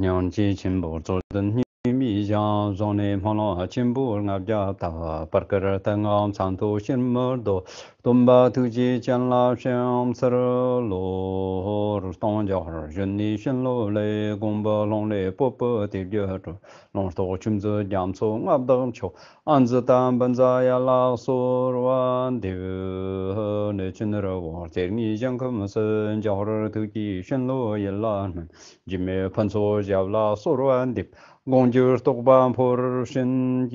两节前不做的你。yang zong ne ma lo ha chen bu nga bya ta par ka ra ta nga om chang tu shin mo do tum ba tu ji chan la shen om sar lo ho ru tong jo ha 我今当发无上菩提心，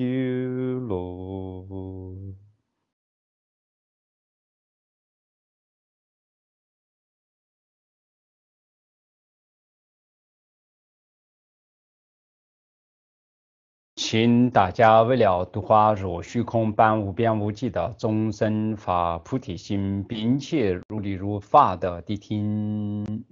请大家为了度化若虚空般无边无际的众生发菩提心，并且如理如法的谛听。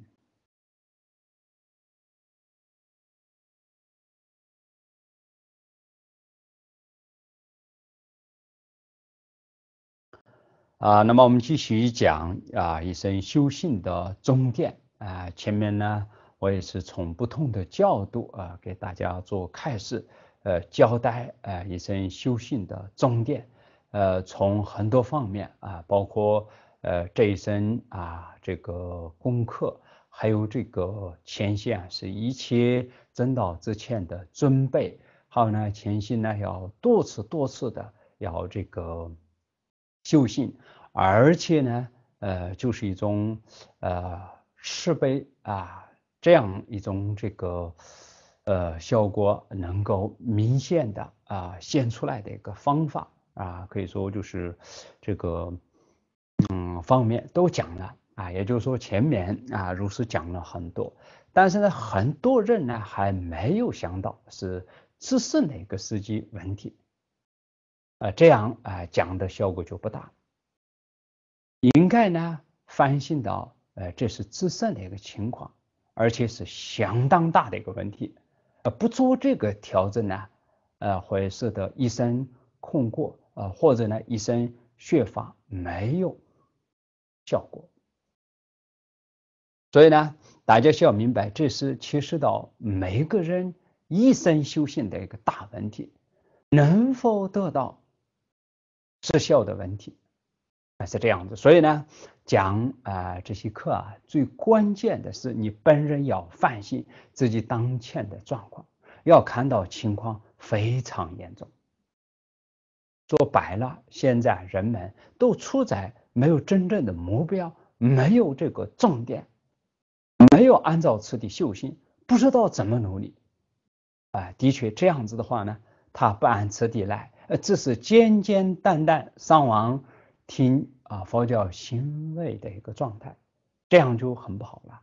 啊，那么我们继续讲啊，一生修行的终点啊。前面呢，我也是从不同的角度啊，给大家做开始，呃，交代啊，一生修行的终点，呃，从很多方面啊，包括呃这一生啊，这个功课，还有这个前线是一切正道之前的准备，还有呢，前线呢要多次多次的要这个。修行，而且呢，呃，就是一种呃慈悲啊，这样一种这个呃效果能够明显的啊现出来的一个方法啊，可以说就是这个嗯方面都讲了啊，也就是说前面啊如实讲了很多，但是呢，很多人呢还没有想到是自身的一个实际问题。呃，这样啊讲的效果就不大，应该呢反省到，呃，这是自身的一个情况，而且是相当大的一个问题。呃，不做这个调整呢，呃，会使得一生空过，呃，或者呢一生学法没有效果。所以呢，大家需要明白，这是其实到每个人一生修行的一个大问题，能否得到？失效的问题啊是这样子。所以呢，讲啊这些课啊，最关键的是你本人要反省自己当前的状况，要看到情况非常严重。说白了，现在人们都处在没有真正的目标，没有这个重点，没有按照此地修行，不知道怎么努力。啊，的确这样子的话呢，他不按此地来。这是简简单单上网听啊佛教行为的一个状态，这样就很不好了。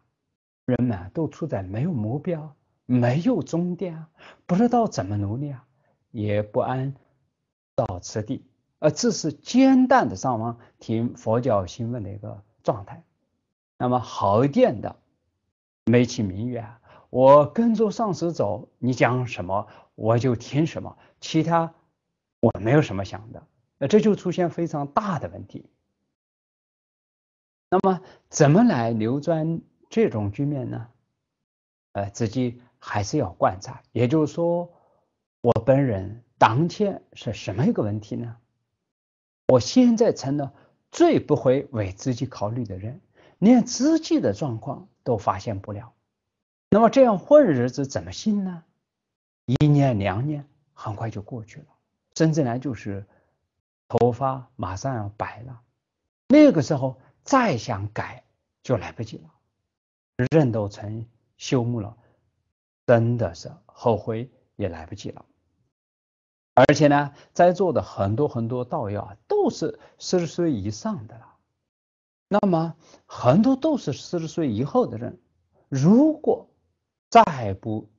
人们都处在没有目标、没有终点、不知道怎么努力啊，也不安到此地。呃，这是简单的上网听佛教行为的一个状态。那么好一点的，美其名曰“啊。我跟着上师走”，你讲什么我就听什么，其他。我没有什么想的，那这就出现非常大的问题。那么怎么来扭转这种局面呢？呃，自己还是要观察，也就是说，我本人当前是什么一个问题呢？我现在成了最不会为自己考虑的人，连自己的状况都发现不了。那么这样混日子怎么行呢？一年两年很快就过去了。真正来就是头发马上要白了，那个时候再想改就来不及了，人都成朽木了，真的是后悔也来不及了。而且呢，在座的很多很多道友啊，都是四十岁以上的了，那么很多都是四十岁以后的人，如果再不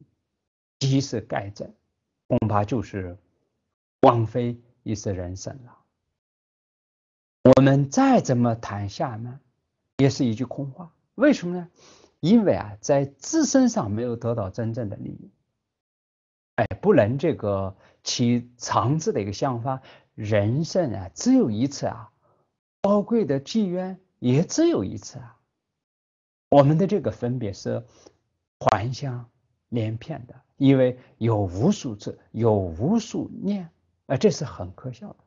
及时改正，恐怕就是。枉费一世人生了，我们再怎么谈下呢，也是一句空话。为什么呢？因为啊，在自身上没有得到真正的利益。哎，不能这个起长治的一个想法。人生啊，只有一次啊，高贵的机缘也只有一次啊。我们的这个分别是环相连片的，因为有无数次，有无数念。哎，这是很可笑的。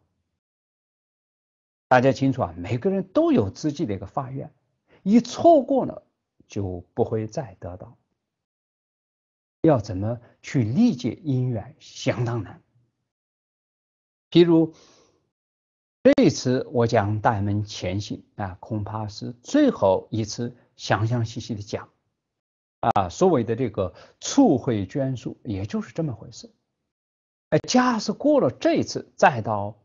大家清楚啊，每个人都有自己的一个发愿，一错过了就不会再得到。要怎么去理解因缘，相当难。譬如这次我讲大门前行啊，恐怕是最后一次详详细细的讲啊，所谓的这个促会捐书，也就是这么回事。假使过了这一次，再到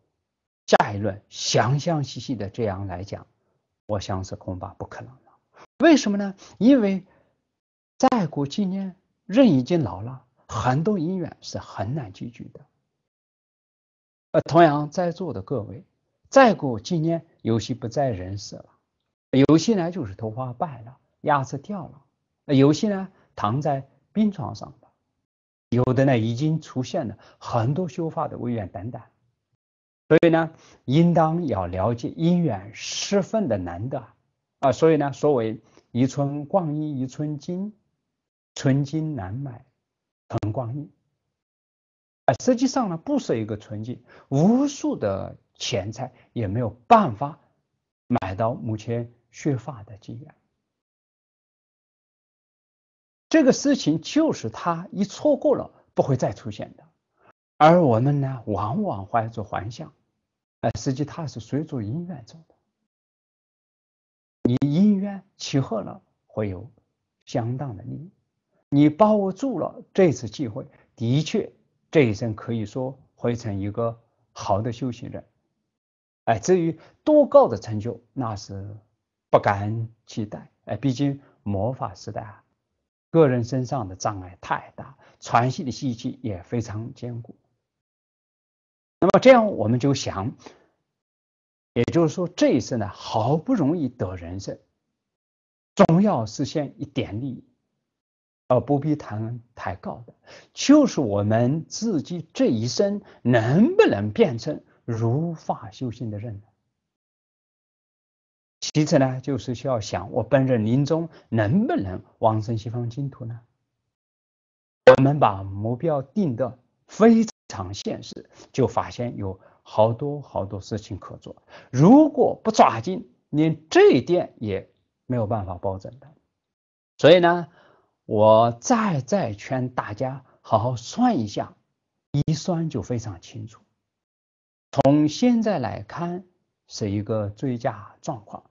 下一轮详详细细的这样来讲，我想是恐怕不可能了。为什么呢？因为再过几年人已经老了，很多姻缘是很难聚聚的。呃，同样在座的各位，再过几年有些不在人世了，有些呢就是头发白了、牙齿掉了，有些呢躺在病床上有的呢已经出现了很多修法的威缘等等，所以呢，应当要了解因缘十分的难得啊，所以呢，所谓一寸光阴一寸金，寸金难买寸光阴。啊，实际上呢，不是一个寸金，无数的钱财也没有办法买到目前学法的机缘。这个事情就是他一错过了不会再出现的，而我们呢，往往怀着幻想，哎，实际它是随着因缘走的。你因缘契合了，会有相当的利益；你把握住了这次机会，的确这一生可以说会成一个好的修行人。哎，至于多高的成就，那是不敢期待。哎，毕竟魔法时代。啊。个人身上的障碍太大，喘息的气也非常坚固。那么这样我们就想，也就是说这一生呢，好不容易得人生，总要实现一点利益，而不必谈抬高的，就是我们自己这一生能不能变成如法修行的人呢？其次呢，就是需要想我本人临终能不能往生西方净土呢？我们把目标定的非常现实，就发现有好多好多事情可做。如果不抓紧，连这一点也没有办法保证的。所以呢，我再再劝大家好好算一下，一算就非常清楚。从现在来看。是一个最佳状况，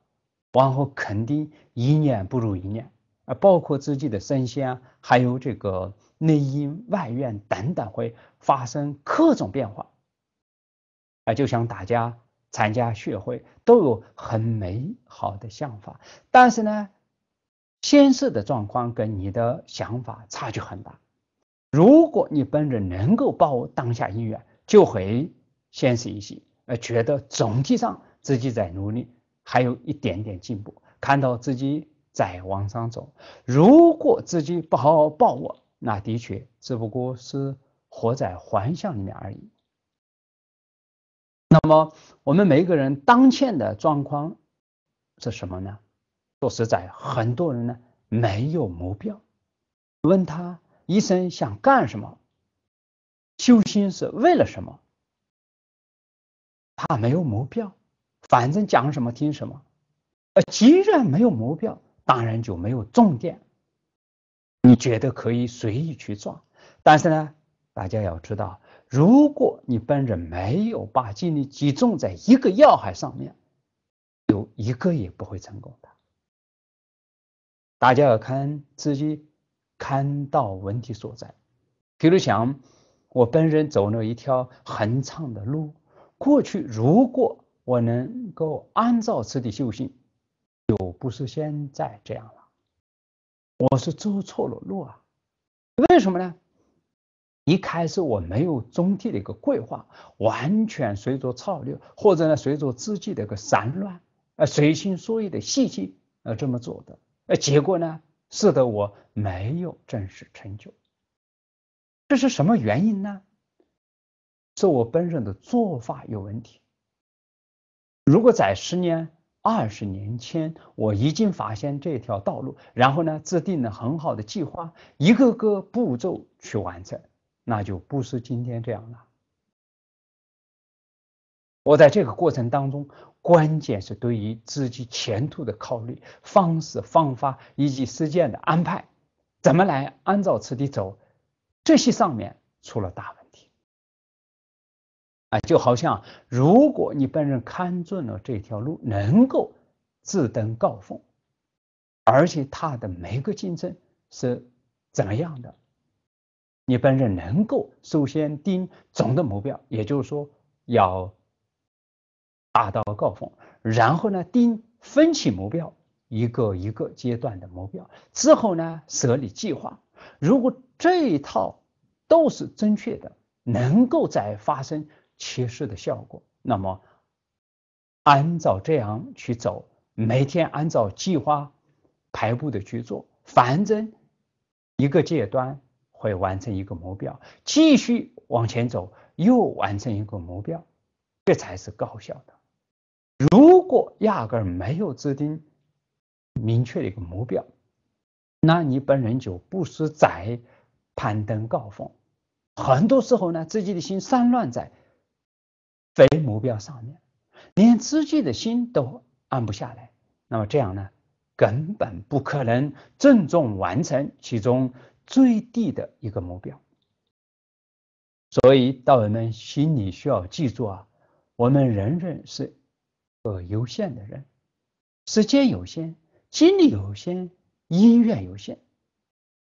往后肯定一年不如一年，啊，包括自己的身心，还有这个内因外缘等等，会发生各种变化，啊，就像大家参加学会都有很美好的想法，但是呢，现实的状况跟你的想法差距很大。如果你本人能够把握当下因缘，就会现实一些，呃，觉得总体上。自己在努力，还有一点点进步，看到自己在往上走。如果自己不好好把握，那的确只不过是活在幻想里面而已。那么，我们每一个人当前的状况是什么呢？说实在，很多人呢没有目标。问他一生想干什么，修心是为了什么，他没有目标。反正讲什么听什么，呃，既然没有目标，当然就没有重点。你觉得可以随意去撞，但是呢，大家要知道，如果你本人没有把精力集中在一个要害上面，有一个也不会成功的。大家要看自己看到问题所在。比如讲，我本人走了一条很长的路，过去如果。我能够按照此的修行，就不是现在这样了。我是走错了路啊！为什么呢？一开始我没有总体的一个规划，完全随着潮流，或者呢，随着自己的一个散乱，呃，随心所欲的细起而这么做的，呃，结果呢，使得我没有正式成就。这是什么原因呢？是我本身的做法有问题。如果在十年、二十年前，我已经发现这条道路，然后呢，制定了很好的计划，一个个步骤去完成，那就不是今天这样了。我在这个过程当中，关键是对于自己前途的考虑方式、方法以及时间的安排，怎么来按照此地走，这些上面出了大问题。就好像，如果你本人看准了这条路，能够自登高峰，而且他的每个竞争是怎么样的，你本人能够首先盯总的目标，也就是说要达到高峰，然后呢盯分期目标，一个一个阶段的目标，之后呢设立计划。如果这一套都是正确的，能够在发生。切实的效果，那么按照这样去走，每天按照计划排布的去做，反正一个阶段会完成一个目标，继续往前走又完成一个目标，这才是高效的。如果压根没有制定明确的一个目标，那你本人就不是在攀登高峰。很多时候呢，自己的心散乱在。非目标上面，连自己的心都安不下来，那么这样呢，根本不可能郑重完成其中最低的一个目标。所以，道友们心里需要记住啊，我们人人是个有限的人，时间有限，精力有限，意愿有限，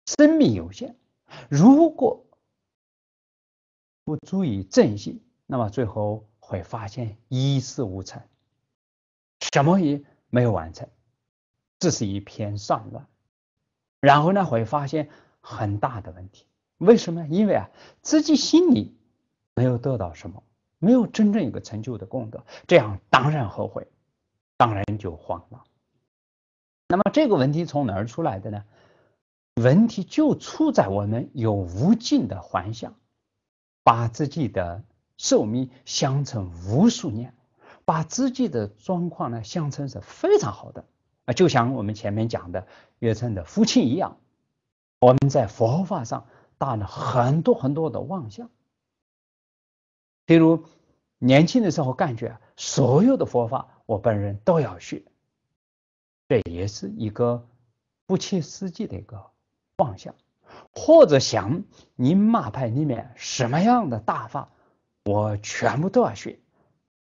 生命有限。如果不注意正心，那么最后。会发现一事无成，什么也没有完成，这是一片散乱。然后呢，会发现很大的问题，为什么？因为啊，自己心里没有得到什么，没有真正一个成就的功德，这样当然后悔，当然就慌了。那么这个问题从哪儿出来的呢？问题就出在我们有无尽的幻想，把自己的。寿命相称无数年，把自己的状况呢相称是非常好的啊。就像我们前面讲的，又称的夫妻一样，我们在佛法上打了很多很多的妄想，比如年轻的时候感觉所有的佛法我本人都要学，这也是一个不切实际的一个妄想，或者想你马派里面什么样的大法？我全部都要学，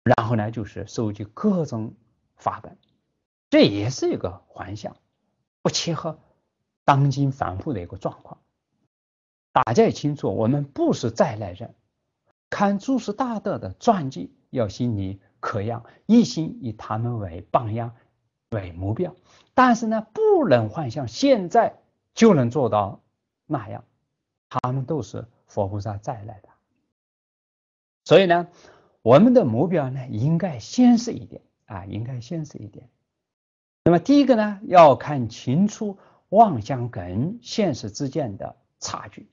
然后呢，就是收集各种法本，这也是一个幻象，不切合当今反复的一个状况。大家也清楚，我们不是再来人，看诸师大德的传记，要心里可样，一心以他们为榜样、为目标。但是呢，不能幻想现在就能做到那样，他们都是佛菩萨再来的。所以呢，我们的目标呢应该现实一点啊，应该现实一点。那么第一个呢，要看清楚妄想跟现实之间的差距。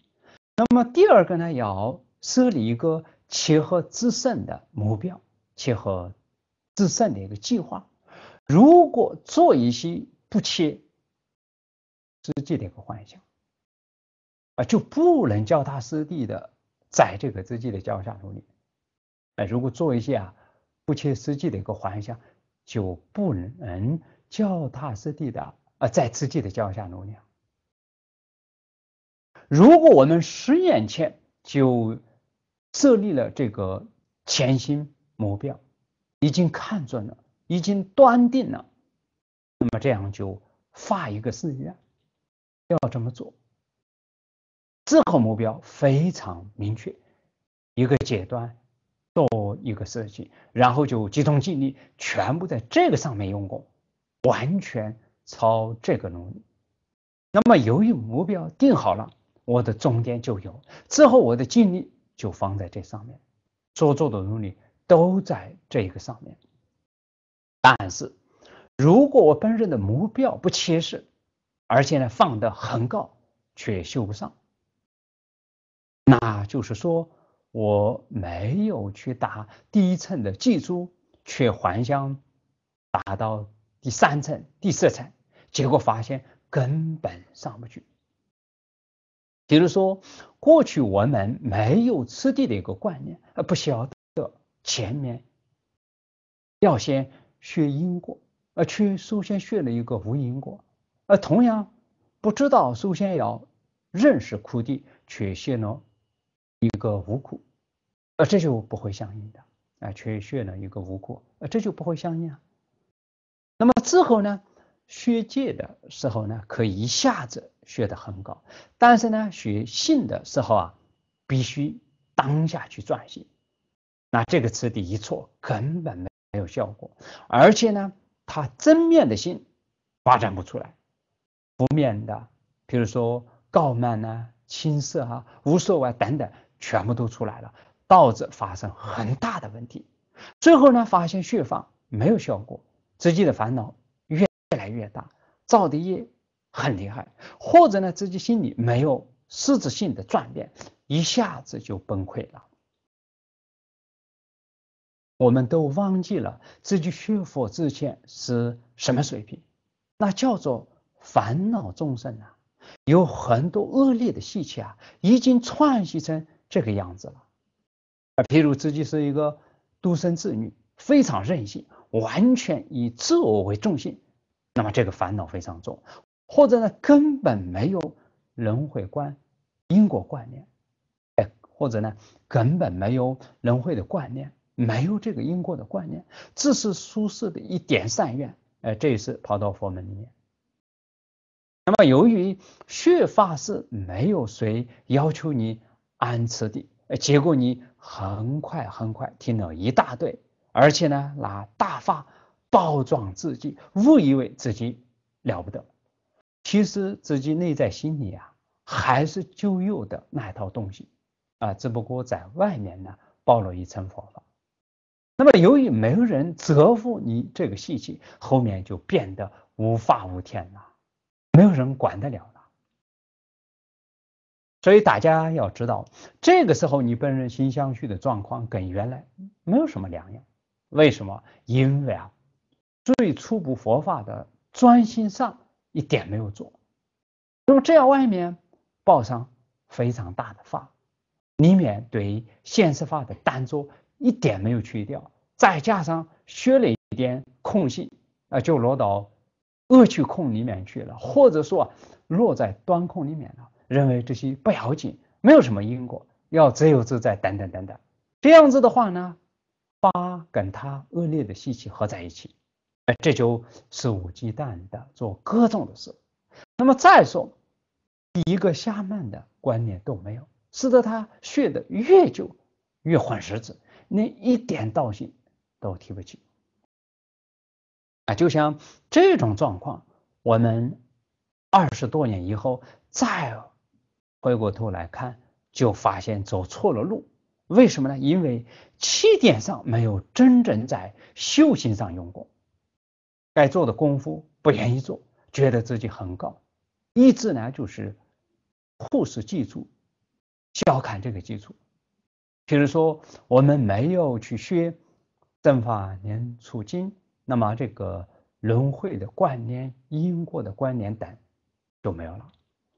那么第二个呢，要设立一个切合自身的目标，切合自身的一个计划。如果做一些不切实际的一个幻想，啊，就不能脚踏实地的在这个自己的脚下努力。哎，如果做一些啊不切实际的一个幻想，就不能脚踏实地的啊在自己的脚下努力。如果我们十年前就设立了这个潜心目标，已经看准了，已经断定了，那么这样就发一个誓愿，要这么做，这个目标非常明确，一个阶段。做一个设计，然后就集中精力全部在这个上面用功，完全朝这个努力。那么由于目标定好了，我的终点就有，之后我的精力就放在这上面，所做的努力都在这个上面。但是如果我本人的目标不切实，而且呢放的很高，却修不上，那就是说。我没有去打第一层的基础，却还乡打到第三层、第四层，结果发现根本上不去。比如说，过去我们没有吃地的一个观念，而不晓得前面要先学因果，而却首先学了一个无因果，而同样不知道首先要认识苦地，却学了一个无故，呃，这就不会相应。的啊，缺血呢，一个无故，呃，这就不会相应啊。那么之后呢，学戒的时候呢，可以一下子学得很高，但是呢，学性的时候啊，必须当下去转性。那这个词的一错，根本没没有效果，而且呢，他正面的性发展不出来，负面的，比如说傲慢呐、青涩啊、无色谓等等。全部都出来了，道子发生很大的问题，最后呢，发现血法没有效果，自己的烦恼越来越大，造的业很厉害，或者呢，自己心里没有实质性的转变，一下子就崩溃了。我们都忘记了自己学佛之前是什么水平，那叫做烦恼众生啊，有很多恶劣的习气啊，已经串习成。这个样子了，啊，譬如自己是一个独生子女，非常任性，完全以自我为中心，那么这个烦恼非常重；或者呢，根本没有轮回观、因果观念，哎，或者呢，根本没有轮回的观念，没有这个因果的观念，只是苏轼的一点善愿，哎，这一次跑到佛门里面。那么由于学法是没有谁要求你。安此地，结果你很快很快听了一大堆，而且呢，拿大发包装自己，误以为自己了不得。其实自己内在心里啊，还是旧有的那一套东西啊，只不过在外面呢，包了一层佛了。那么由于没有人折服你这个信息，后面就变得无法无天了，没有人管得了。所以大家要知道，这个时候你本人心相续的状况跟原来没有什么两样。为什么？因为啊，最初不佛法的专心上一点没有做，那么这样外面报上非常大的发，里面对现实法的单做一点没有去掉，再加上学了一点空性啊，就落到恶趣空里面去了，或者说落在端空里面了。认为这些不要紧，没有什么因果，要自由自在，等等等等。这样子的话呢，把跟他恶劣的习气合在一起，这就肆无忌惮的做各种的事。那么再说，一个下慢的观念都没有，使得他学的越久，越混日子，连一点道心都提不起。啊，就像这种状况，我们二十多年以后再。回过头来看，就发现走错了路。为什么呢？因为起点上没有真正在修行上用功，该做的功夫不愿意做，觉得自己很高，一直呢就是忽视基础，小看这个基础。比如说，我们没有去学《正法念处经》，那么这个轮回的观念、因果的观念等就没有了。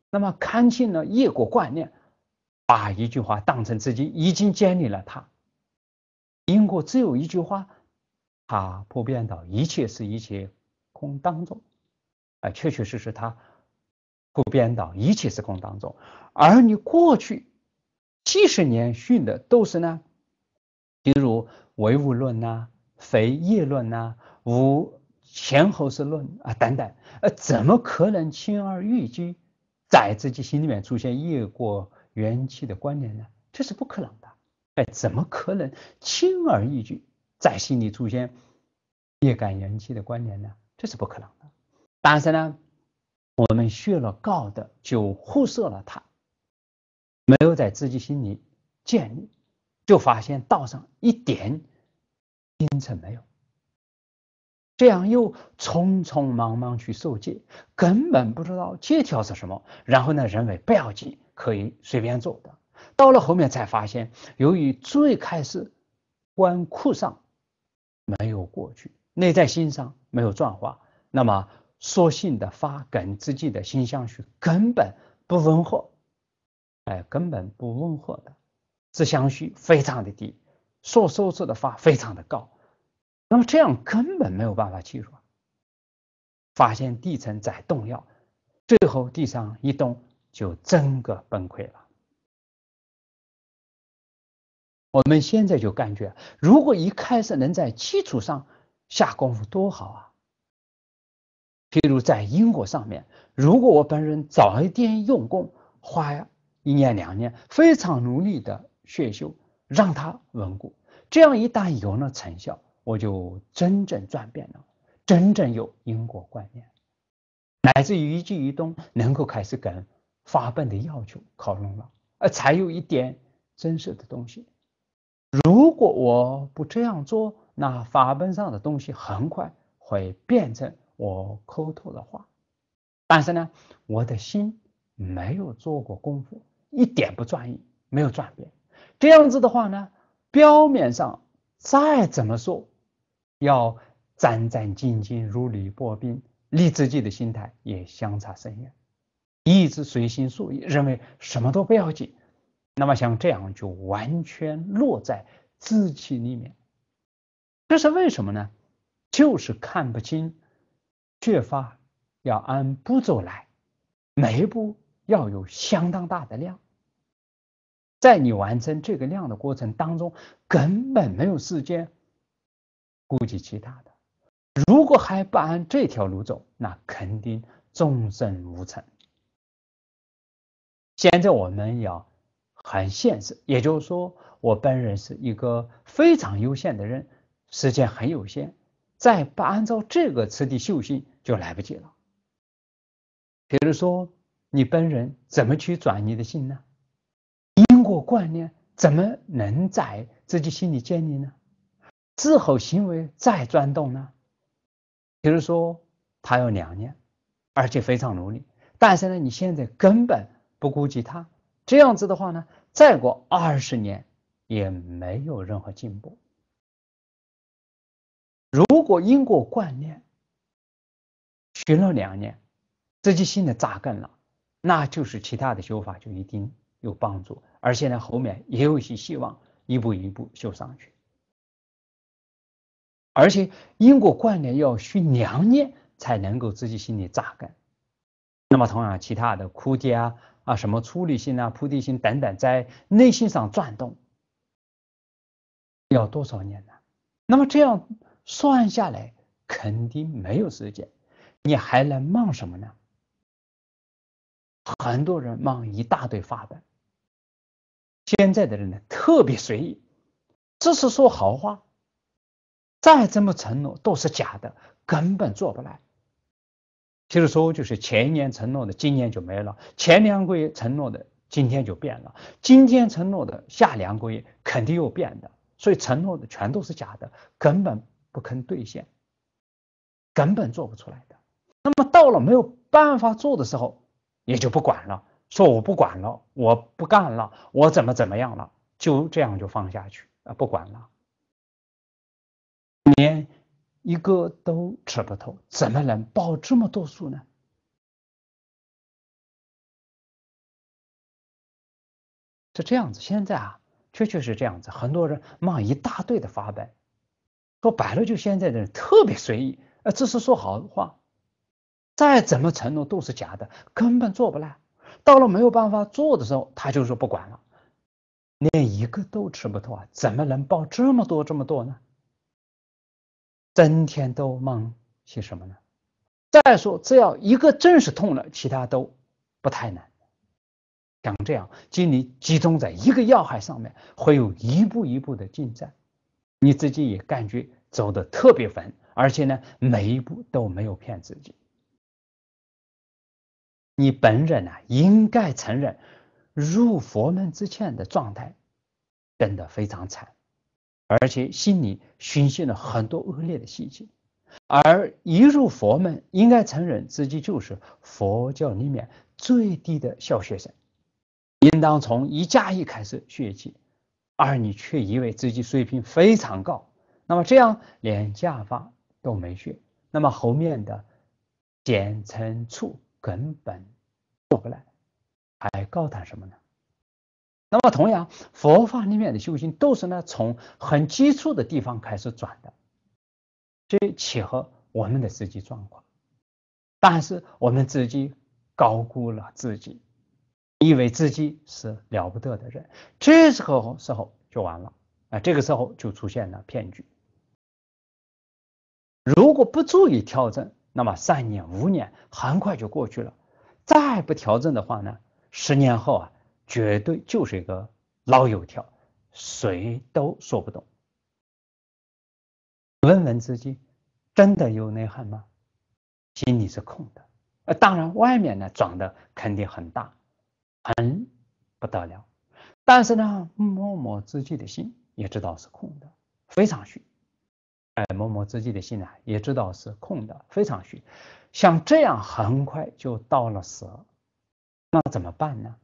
那么看清了业果观念，把一句话当成自己已经建立了它。因果只有一句话，它不变的，一切是一切空当中，啊，确确实实它不变的，一切是空当中。而你过去七十年训的都是呢，比如唯物论呐、非业论呐、无前后世论啊等等，呃，怎么可能轻而易举？在自己心里面出现越过元气的关联呢，这是不可能的。哎，怎么可能轻而易举在心里出现越感元气的关联呢？这是不可能的。但是呢，我们学了告的就忽视了它，没有在自己心里建立，就发现道上一点精神没有。这样又匆匆忙忙去受戒，根本不知道戒条是什么，然后呢，认为不要紧，可以随便做的。到了后面才发现，由于最开始官库上没有过去，内在心上没有转化，那么所信的发梗之际的心相续根本不温和，哎，根本不温和的，这相续非常的低，所受持的发非常的高。那么这样根本没有办法记住。发现地层在动摇，最后地上一动就整个崩溃了。我们现在就感觉，如果一开始能在基础上下功夫，多好啊！譬如在英国上面，如果我本人早一点用功，花一年两年，非常努力的学修让它稳固，这样一旦有了成效。我就真正转变了，真正有因果观念，来自于一举一动能够开始跟法本的要求靠拢了，而才有一点真实的东西。如果我不这样做，那法本上的东西很快会变成我口头的话。但是呢，我的心没有做过功夫，一点不专一，没有转变。这样子的话呢，表面上再怎么说。要战战兢兢，如履薄冰，立自己的心态也相差甚远。一直随心所欲，认为什么都不要紧，那么像这样就完全落在自己里面。这是为什么呢？就是看不清，缺乏要按步骤来，每一步要有相当大的量。在你完成这个量的过程当中，根本没有时间。顾及其他的，如果还不按这条路走，那肯定众生无成。现在我们要很现实，也就是说，我本人是一个非常有限的人，时间很有限，再不按照这个次第修行就来不及了。比如说，你本人怎么去转你的心呢？因果观念怎么能在自己心里建立呢？之后行为再转动呢？比如说，他有两年，而且非常努力，但是呢，你现在根本不顾及他，这样子的话呢，再过二十年也没有任何进步。如果因果观念学了两年，自己心里扎根了，那就是其他的修法就一定有帮助，而且呢，后面也有一些希望，一步一步修上去。而且因果观念要需两年才能够自己心里扎根，那么同样其他的枯竭啊啊什么出离心啊菩提心等等在内心上转动，要多少年呢？那么这样算下来肯定没有时间，你还来忙什么呢？很多人忙一大堆法本，现在的人呢特别随意，只是说好话。再怎么承诺都是假的，根本做不来。就是说，就是前一年承诺的，今年就没了；前两个月承诺的，今天就变了；今天承诺的，下两个月肯定又变的。所以承诺的全都是假的，根本不肯兑现，根本做不出来的。那么到了没有办法做的时候，也就不管了，说我不管了，我不干了，我怎么怎么样了，就这样就放下去啊，不管了。连一个都吃不透，怎么能报这么多数呢？是这样子，现在啊，确确实这样子，很多人骂一大堆的法本，说白了就现在的人特别随意，呃，这是说好话，再怎么承诺都是假的，根本做不来。到了没有办法做的时候，他就说不管了，连一个都吃不透啊，怎么能报这么多这么多呢？整天都忙些什么呢？再说，只要一个正事痛了，其他都不太难。像这样精力集中在一个要害上面，会有一步一步的进展。你自己也感觉走的特别稳，而且呢，每一步都没有骗自己。你本人啊，应该承认，入佛门之前的状态，真的非常惨。而且心里熏现了很多恶劣的细节，而一入佛门，应该承认自己就是佛教里面最低的小学生，应当从一加一开始学习，而你却以为自己水平非常高，那么这样连加法都没学，那么后面的减乘除根本做不来，还高谈什么呢？那么同样，佛法里面的修行都是呢从很基础的地方开始转的，去契合我们的实际状况。但是我们自己高估了自己，以为自己是了不得的人，这时候时候就完了啊！这个时候就出现了骗局。如果不注意调整，那么三年五年很快就过去了，再不调整的话呢，十年后啊。绝对就是一个老油条，谁都说不懂。问问自己，真的有内涵吗？心里是空的。呃，当然外面呢装的肯定很大，很不得了。但是呢，摸摸自己的心，也知道是空的，非常虚。哎，摸摸自己的心呢，也知道是空的，非常虚。像这样，很快就到了死，那怎么办呢？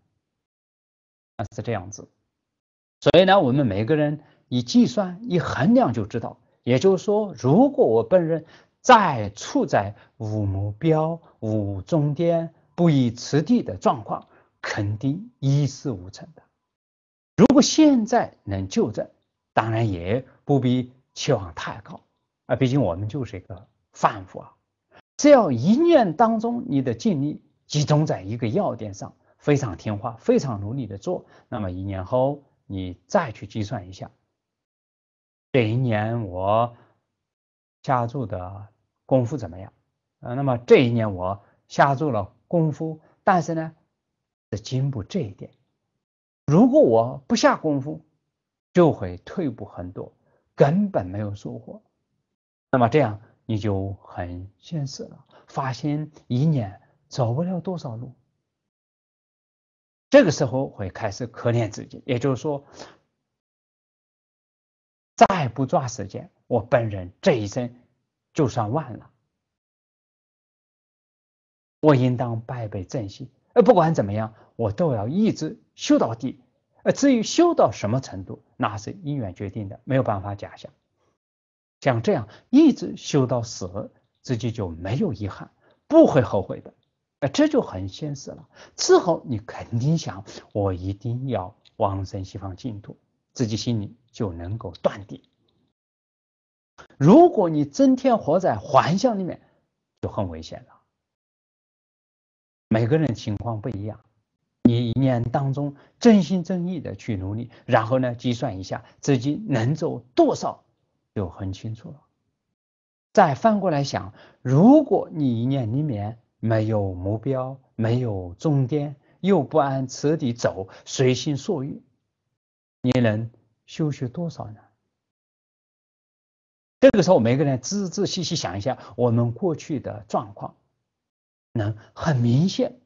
是这样子，所以呢，我们每个人一计算一衡量就知道，也就是说，如果我本人再处在无目标、无终点、不以此地的状况，肯定一事无成的。如果现在能纠正，当然也不必期望太高啊，毕竟我们就是一个凡夫啊。只要一念当中，你的精力集中在一个要点上。非常听话，非常努力的做。那么一年后，你再去计算一下，这一年我下注的功夫怎么样？啊，那么这一年我下注了功夫，但是呢，是进步这一点。如果我不下功夫，就会退步很多，根本没有收获。那么这样你就很现实了，发现一年走不了多少路。这个时候会开始可怜自己，也就是说，再不抓时间，我本人这一生就算完了。我应当百倍正惜。呃，不管怎么样，我都要一直修到底。呃，至于修到什么程度，那是因缘决定的，没有办法假想。像这样一直修到死，自己就没有遗憾，不会后悔的。哎，这就很现实了。之后你肯定想，我一定要往生西方净土，自己心里就能够断定。如果你整天活在幻想里面，就很危险了。每个人情况不一样，你一年当中真心真意的去努力，然后呢，计算一下自己能走多少，就很清楚了。再翻过来想，如果你一年里面，没有目标，没有终点，又不按此地走，随心所欲，你能修学多少呢？这个时候，我们每个人仔仔细细想一下我们过去的状况，能很明显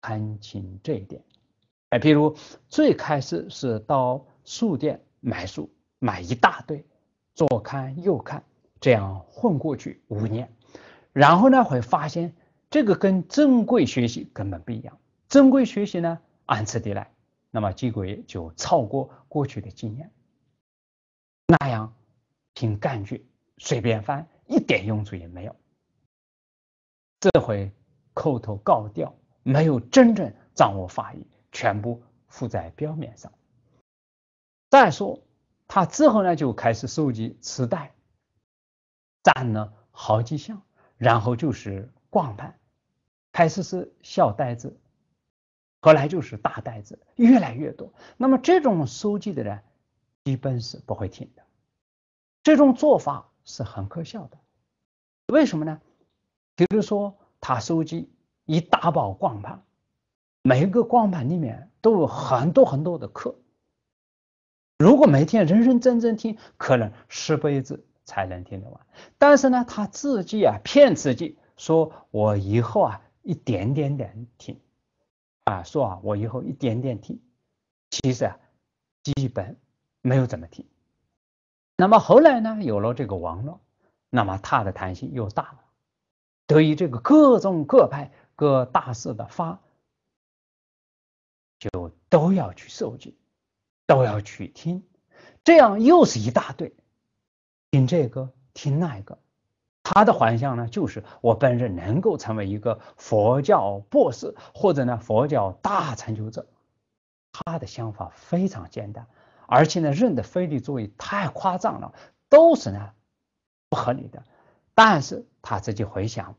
看清这一点。哎，譬如最开始是到书店买书，买一大堆，左看右看，这样混过去五年，然后呢会发现。这个跟正规学习根本不一样。正规学习呢，按次第来，那么结果也就超过过去的经验。那样凭感觉随便翻，一点用处也没有。这回口头告掉，没有真正掌握法语，全部附在表面上。再说他之后呢，就开始收集磁带，占了好几项，然后就是光盘。开始是小袋子，后来就是大袋子，越来越多。那么这种收集的人基本是不会听的，这种做法是很可笑的。为什么呢？比如说他收集一大包光盘，每个光盘里面都有很多很多的课。如果每天认认真真听，可能十辈子才能听得完。但是呢，他自己啊骗自己，说我以后啊。一点点点听啊，说啊，我以后一点点听。其实啊，基本没有怎么听。那么后来呢，有了这个网络，那么它的弹性又大了。对于这个各种各派、各大师的发，就都要去收集，都要去听，这样又是一大堆，听这个，听那个。他的幻想呢，就是我本人能够成为一个佛教博士，或者呢，佛教大成就者。他的想法非常简单，而且呢，认的非力作为太夸张了，都是呢不合理的。但是他自己回想，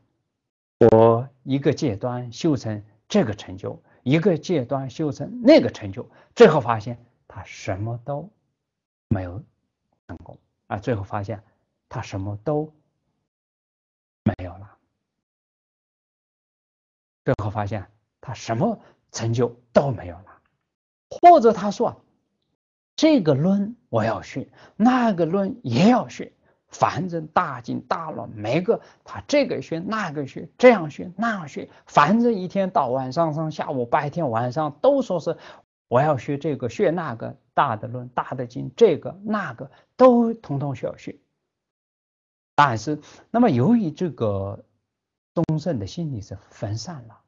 我一个阶段修成这个成就，一个阶段修成那个成就，最后发现他什么都没有成功啊！最后发现他什么都。最后发现他什么成就都没有了，或者他说这个论我要学，那个论也要学，反正大经大乱，每个他这个学那个学，这样学那样学，反正一天到晚上上下午白天晚上都说是我要学这个学那个大的论大的经，这个那个都统统要学，但是那么由于这个。东胜的心理是分散了，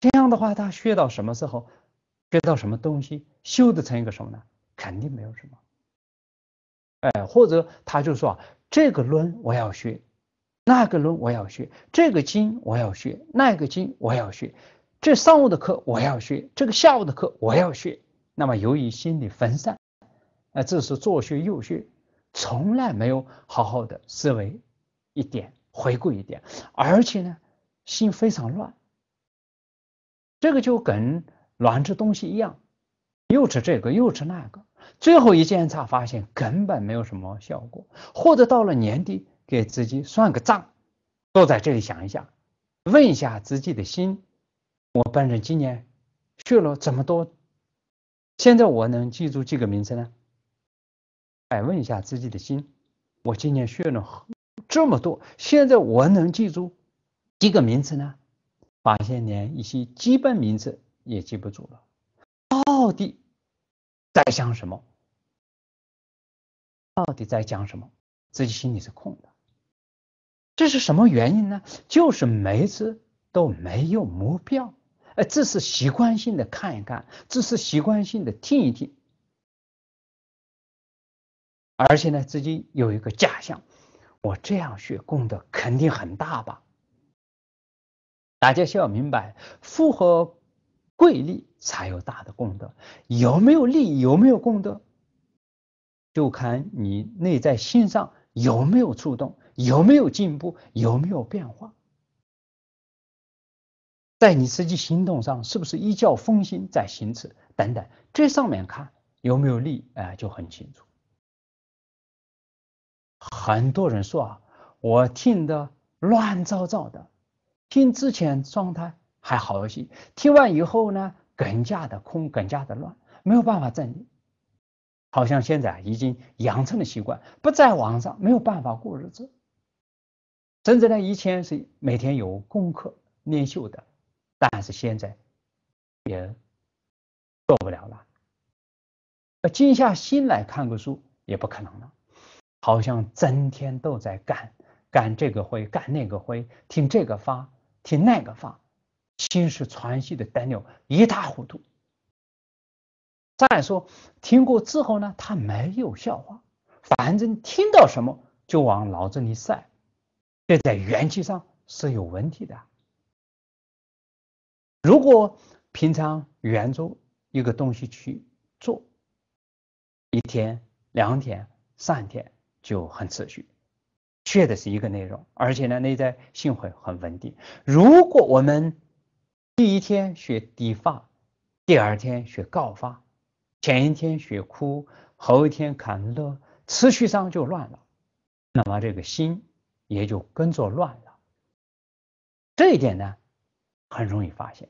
这样的话，他学到什么时候，学到什么东西，修得成一个什么呢？肯定没有什么。哎，或者他就说，这个论我要学，那个论我要学，这个经我要学，那个经我要学，这上午的课我要学，这个下午的课我要学。那么由于心理分散，哎，这是左学右学，从来没有好好的思维一点。回顾一点，而且呢，心非常乱。这个就跟乱吃东西一样，又吃这个又吃那个，最后一检查发现根本没有什么效果。或者到了年底给自己算个账，坐在这里想一想，问一下自己的心：我本人今年学了这么多，现在我能记住几个名字呢？哎，问一下自己的心：我今年学了。这么多，现在我能记住几个名字呢？发现连一些基本名字也记不住了。到底在想什么？到底在讲什么？自己心里是空的。这是什么原因呢？就是每次都没有目标，呃，只是习惯性的看一看，只是习惯性的听一听，而且呢，自己有一个假象。我这样学功德肯定很大吧？大家需要明白，符合贵利才有大的功德。有没有利，有没有功德，就看你内在心上有没有触动，有没有进步，有没有变化，在你实际行动上是不是一教风心在行事等等，这上面看有没有利，哎，就很清楚。很多人说啊，我听的乱糟糟的，听之前状态还好一些，听完以后呢，更加的空，更加的乱，没有办法整理。好像现在已经养成了习惯，不在网上没有办法过日子，甚至呢，以前是每天有功课练修的，但是现在也做不了了。要静下心来看个书也不可能了。好像整天都在干干这个会，干那个会，听这个方，听那个方，心是喘息的，呆鸟一塌糊涂。再说，听过之后呢，他没有笑话，反正听到什么就往脑子里塞，这在元气上是有问题的。如果平常圆着一个东西去做，一天、两天、三天。就很持续，缺的是一个内容，而且呢内在性会很稳定。如果我们第一天学低发，第二天学高发，前一天学哭，后一天看乐，持续上就乱了，那么这个心也就跟着乱了。这一点呢，很容易发现。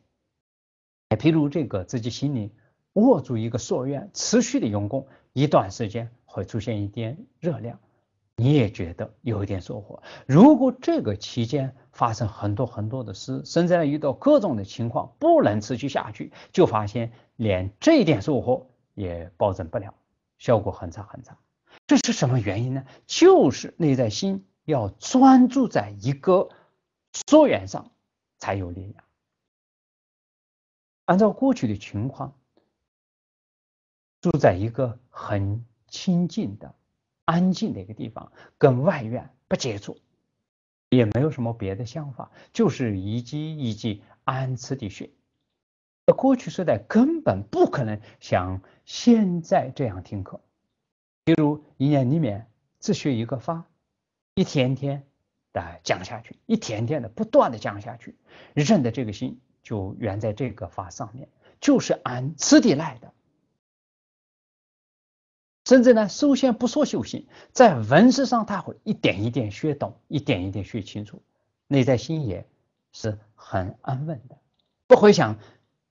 譬如这个自己心里握住一个所愿，持续的用功一段时间，会出现一点热量。你也觉得有一点收获。如果这个期间发生很多很多的事，甚至遇到各种的情况，不能持续下去，就发现连这点收获也保证不了，效果很差很差。这是什么原因呢？就是内在心要专注在一个溯源上才有力量。按照过去的情况，住在一个很清净的。安静的一个地方，跟外院不接触，也没有什么别的想法，就是一句一句安慈地学。过去时代根本不可能像现在这样听课，比如一年里面只学一个法，一天天的讲下去，一天天的不断的讲下去，人的这个心就缘在这个法上面，就是安次地来的。甚至呢，首先不说修行，在文字上他会一点一点学懂，一点一点学清楚，内在心也是很安稳的，不会想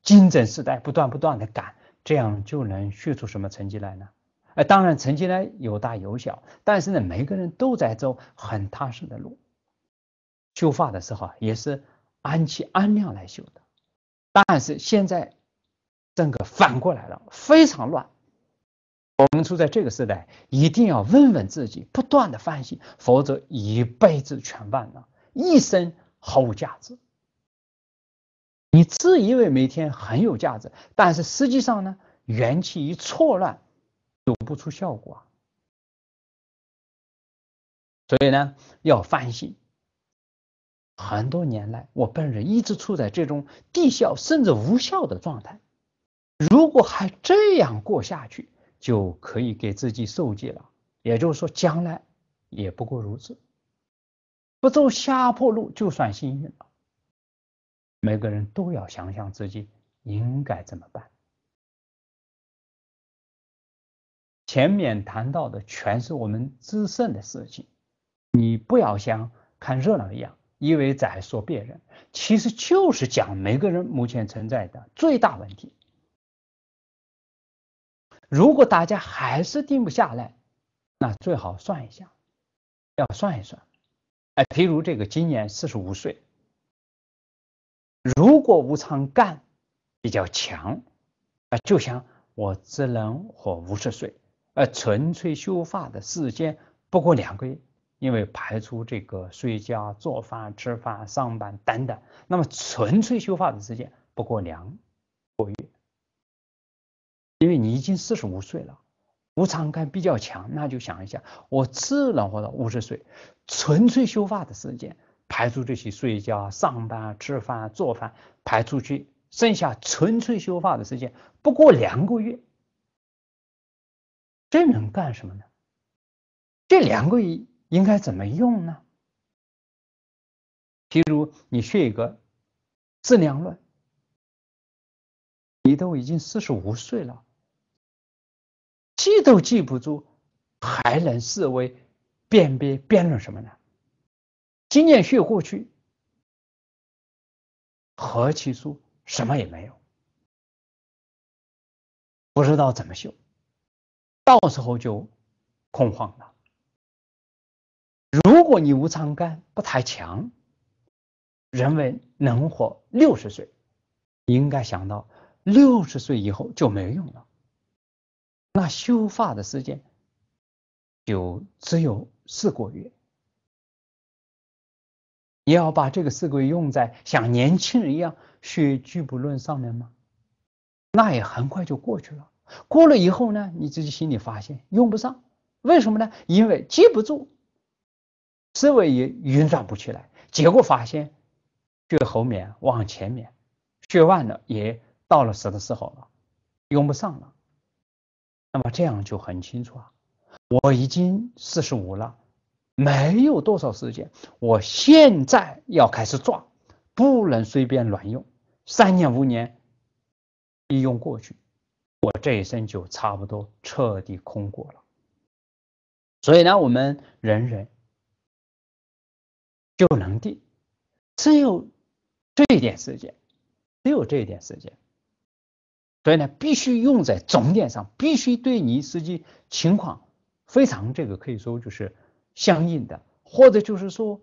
金针时代不断不断的赶，这样就能学出什么成绩来呢？哎，当然成绩呢有大有小，但是呢，每个人都在走很踏实的路，修法的时候也是安其安量来修的，但是现在整个反过来了，非常乱。我们处在这个时代，一定要问问自己，不断的反省，否则一辈子全完了，一生毫无价值。你自以为每天很有价值，但是实际上呢，元气一错乱，走不出效果。所以呢，要反省。很多年来，我本人一直处在这种低效甚至无效的状态，如果还这样过下去，就可以给自己受戒了，也就是说，将来也不过如此，不走下坡路就算幸运了。每个人都要想想自己应该怎么办。前面谈到的全是我们自身的事情，你不要像看热闹一样，以为在说别人，其实就是讲每个人目前存在的最大问题。如果大家还是定不下来，那最好算一下，要算一算。哎，譬如这个今年四十五岁，如果无偿干比较强，啊，就像我只能活五十岁，呃，纯粹修发的时间不过两个月，因为排除这个睡觉、做饭、吃饭、上班等等，那么纯粹修发的时间不过两。因为你已经四十五岁了，无常感比较强，那就想一下，我只能活到五十岁，纯粹修法的时间，排除这些睡觉、上班、吃饭、做饭排出去，剩下纯粹修法的时间不过两个月，这能干什么呢？这两个月应该怎么用呢？譬如你学一个质量论，你都已经四十五岁了。记都记不住，还能视为辨别、辩论什么呢？经验学过去，何其疏，什么也没有，不知道怎么修，到时候就恐慌了。如果你无常干不太强，认为能活六十岁，应该想到六十岁以后就没用了。那修法的时间，就只有四个月，你要把这个四个月用在像年轻人一样学聚不论上面吗？那也很快就过去了。过了以后呢，你自己心里发现用不上，为什么呢？因为记不住，思维也运转不起来。结果发现，这后面往前面学完了，也到了死的时候了，用不上了。那么这样就很清楚啊，我已经四十五了，没有多少时间，我现在要开始赚，不能随便乱用，三年五年一用过去，我这一生就差不多彻底空过了。所以呢，我们人人就能定，只有这一点时间，只有这一点时间。所以呢，必须用在终点上，必须对你实际情况非常这个可以说就是相应的，或者就是说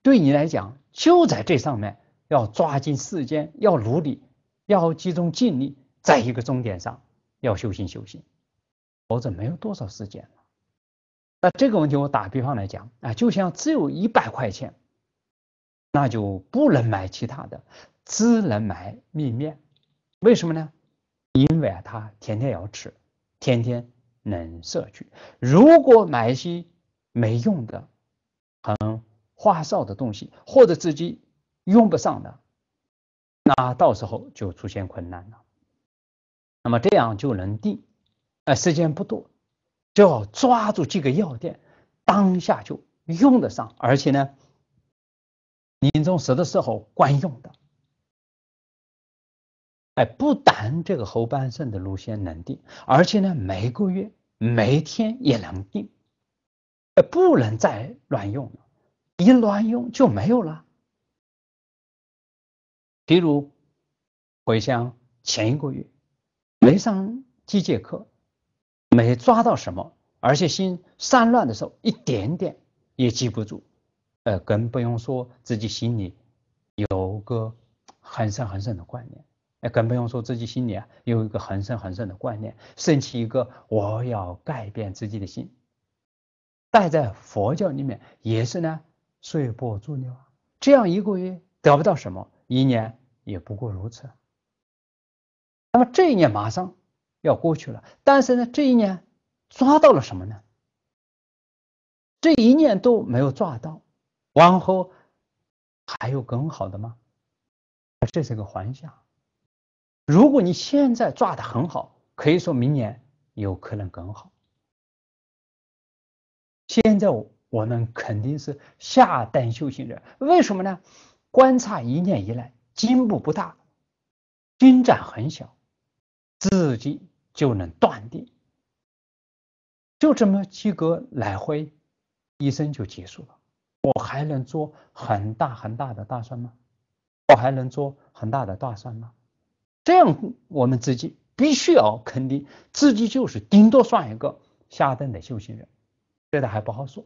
对你来讲，就在这上面要抓紧时间，要努力，要集中精力，在一个终点上要修行修行。否则没有多少时间了。那这个问题我打比方来讲啊，就像只有一百块钱，那就不能买其他的，只能买米面。为什么呢？因为他天天要吃，天天能摄取。如果买一些没用的、很花哨的东西，或者自己用不上的，那到时候就出现困难了。那么这样就能定，呃，时间不多，就要抓住这个药店，当下就用得上，而且呢，临终时的时候管用的。哎，不但这个后半生的路线能定，而且呢，每个月、每天也能定。不能再乱用了，一乱用就没有了。比如回想前一个月没上几节课，没抓到什么，而且心散乱的时候，一点点也记不住，呃，更不用说自己心里有个很深很深的观念。更不用说自己心里啊有一个很深很深的观念，升起一个我要改变自己的心。待在佛教里面也是呢，随波逐流，这样一个月得不到什么，一年也不过如此。那么这一年马上要过去了，但是呢，这一年抓到了什么呢？这一年都没有抓到，往后还有更好的吗？这是个幻想。如果你现在抓的很好，可以说明年有可能更好。现在我们肯定是下单修行人，为什么呢？观察一年以来进步不大，进展很小，自己就能断定，就这么几个来回，一生就结束了。我还能做很大很大的大算吗？我还能做很大的大算吗？这样，我们自己必须要肯定自己，就是顶多算一个下等的修行人，别的还不好说。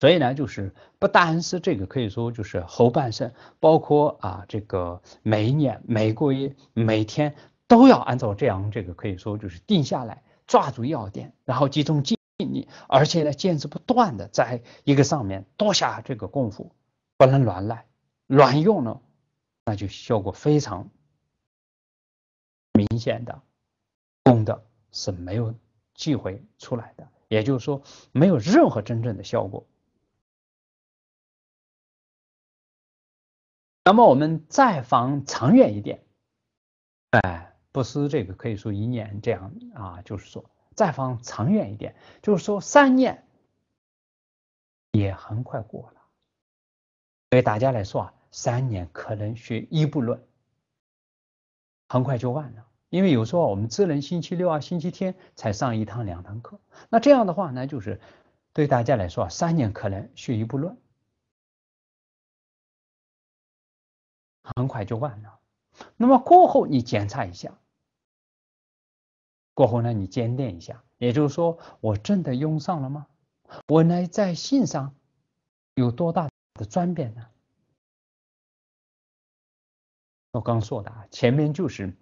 所以呢，就是不单是这个，可以说就是后半生，包括啊这个每一年、每个月、每天都要按照这样，这个可以说就是定下来，抓住要点，然后集中精力，而且呢，坚持不断的在一个上面多下这个功夫，不能乱来，乱用了，那就效果非常。明显的用的是没有机会出来的，也就是说没有任何真正的效果。那么我们再放长远一点，哎，不是这个，可以说一年这样啊，就是说再放长远一点，就是说三年也很快过了。对大家来说啊，三年可能学一部论。很快就忘了，因为有时候我们只能星期六啊、星期天才上一堂、两堂课。那这样的话，呢，就是对大家来说，三年可能学一不乱，很快就忘了。那么过后你检查一下，过后呢你检点一下，也就是说我真的用上了吗？我呢在性上有多大的转变呢？我刚说的，前面就是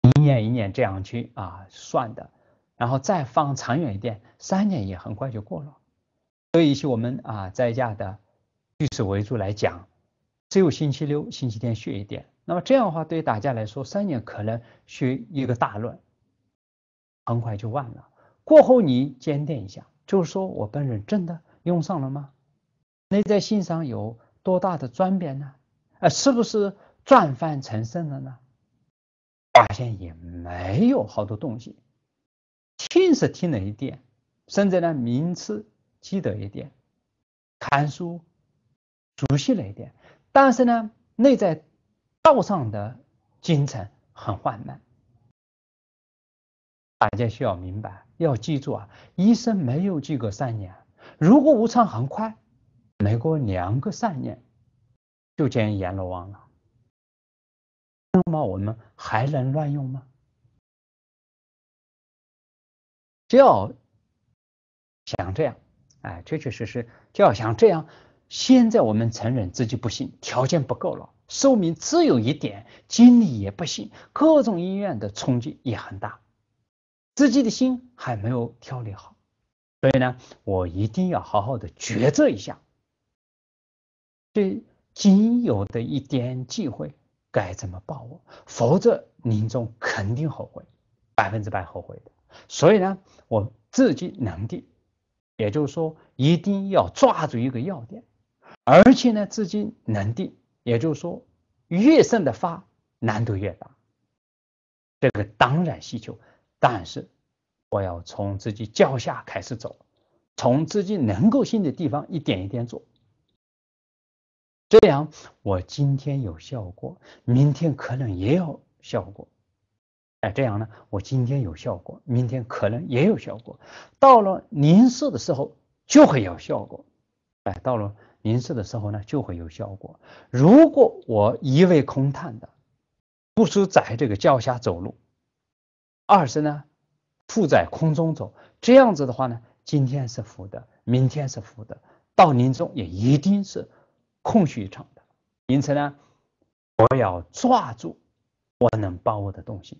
一年一年这样去啊算的，然后再放长远一点，三年也很快就过了。所以，些我们啊在家的据此为主来讲，只有星期六、星期天学一点。那么这样的话，对大家来说，三年可能学一个大论，很快就忘了。过后你坚定一下，就是说我本人真的用上了吗？内在信上有多大的转变呢？啊，是不是？转翻成圣了呢，发现也没有好多东西，听是听了一点，甚至呢名次记得一点，看书熟悉了一点，但是呢内在道上的精神很缓慢。大家需要明白，要记住啊，一生没有几个善念，如果无常很快，没过两个善念，就见阎罗王了。那么我们还能乱用吗？就要想这样，哎，确确实实就要想这样。现在我们承认自己不行，条件不够了，寿命只有一点，精力也不行，各种医院的冲击也很大，自己的心还没有调理好。所以呢，我一定要好好的抉择一下，这仅有的一点机会。该怎么报我？否则临终肯定后悔，百分之百后悔的。所以呢，我自己能定，也就是说一定要抓住一个要点，而且呢，自己能定，也就是说越胜的发难度越大，这个当然需求，但是我要从自己脚下开始走，从自己能够性的地方一点一点做。这样我今天有效果，明天可能也有效果。哎，这样呢，我今天有效果，明天可能也有效果。到了临世的时候就会有效果。哎，到了临世的时候呢就会有效果。如果我一味空叹的，不是在这个脚下走路，二是呢浮在空中走，这样子的话呢，今天是浮的，明天是浮的，到临终也一定是。空虚一场的，因此呢，我要抓住我能把握的东西，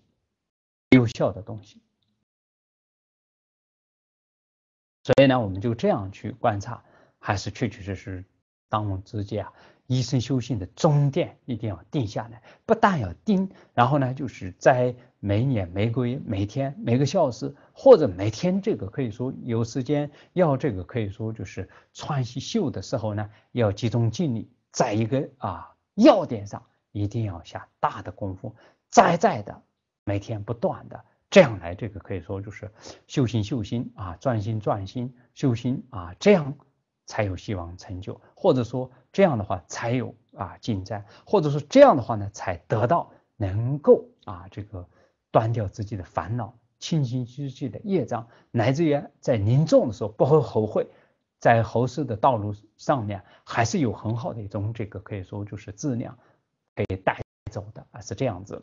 有效的东西。所以呢，我们就这样去观察，还是确确实实当务之急啊！一生修行的终点一定要定下来，不但要定，然后呢，就是在每年、每个月、每天、每个小时。或者每天这个可以说有时间要这个可以说就是穿西秀的时候呢要集中精力，在一个啊要点上一定要下大的功夫，再再的每天不断的这样来这个可以说就是修心修心啊，专心专心修心啊，这样才有希望成就，或者说这样的话才有啊进展，或者说这样的话呢才得到能够啊这个断掉自己的烦恼。清清晰晰的业障，来自于在临终的时候不会后悔，在后世的道路上面还是有很好的一种这个可以说就是质量给带走的啊，是这样子。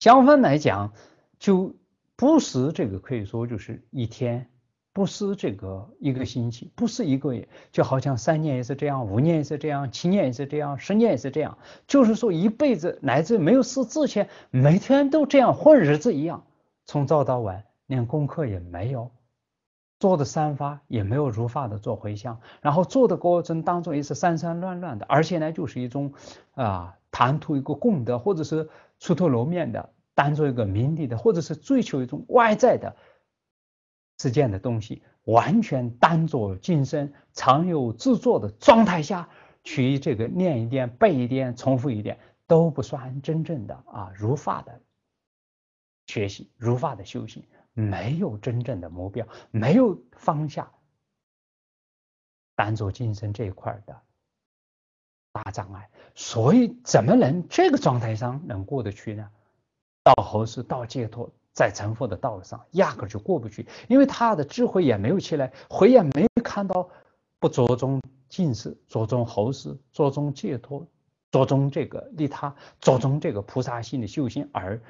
相反来讲，就不是这个可以说就是一天，不是这个一个星期，不是一个月，就好像三年也是这样，五年也是这样，七年也是这样，十年也是这样，就是说一辈子，来自没有事之前，每天都这样混日子一样。从早到晚连功课也没有，做的三发也没有如法的做回向，然后做的过程当中也是散散乱乱的，而且呢就是一种啊谈吐一个功德或者是出头露面的，当做一个名利的或者是追求一种外在的，之间的东西，完全当做今生常有自作的状态下去这个念一遍、背一遍、重复一遍。都不算真正的啊如法的。学习如法的修行，没有真正的目标，没有方向，单做晋升这一块的大障碍。所以怎么能这个状态上能过得去呢？到猴时到解脱，在成佛的道路上压根儿就过不去，因为他的智慧也没有起来，慧眼没有看到不着重近视，着重猴师，着重解脱，着重这个利他，着重这个菩萨心的修行而。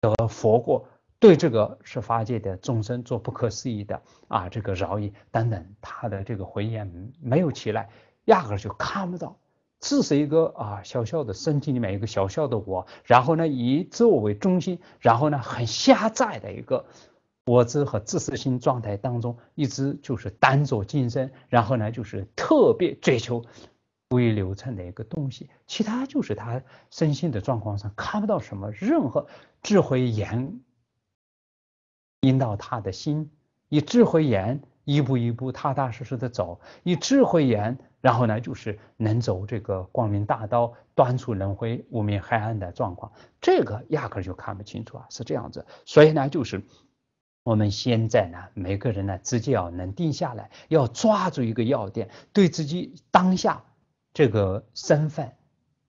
的佛过对这个是法界的众生做不可思议的啊，这个饶益等等，他的这个回眼没有起来，压根儿就看不到，只是一个啊小小的身体里面一个小小的我，然后呢以自我为中心，然后呢很狭窄的一个我执和自私心状态当中，一直就是单做今生，然后呢就是特别追求。不维流畅的一个东西，其他就是他身心的状况上看不到什么。任何智慧眼引导他的心，以智慧眼一步一步踏踏实实的走，以智慧眼，然后呢，就是能走这个光明大道，断除轮回、无明黑暗的状况。这个压根儿就看不清楚啊，是这样子。所以呢，就是我们现在呢，每个人呢，自己要能定下来，要抓住一个要点，对自己当下。这个身份，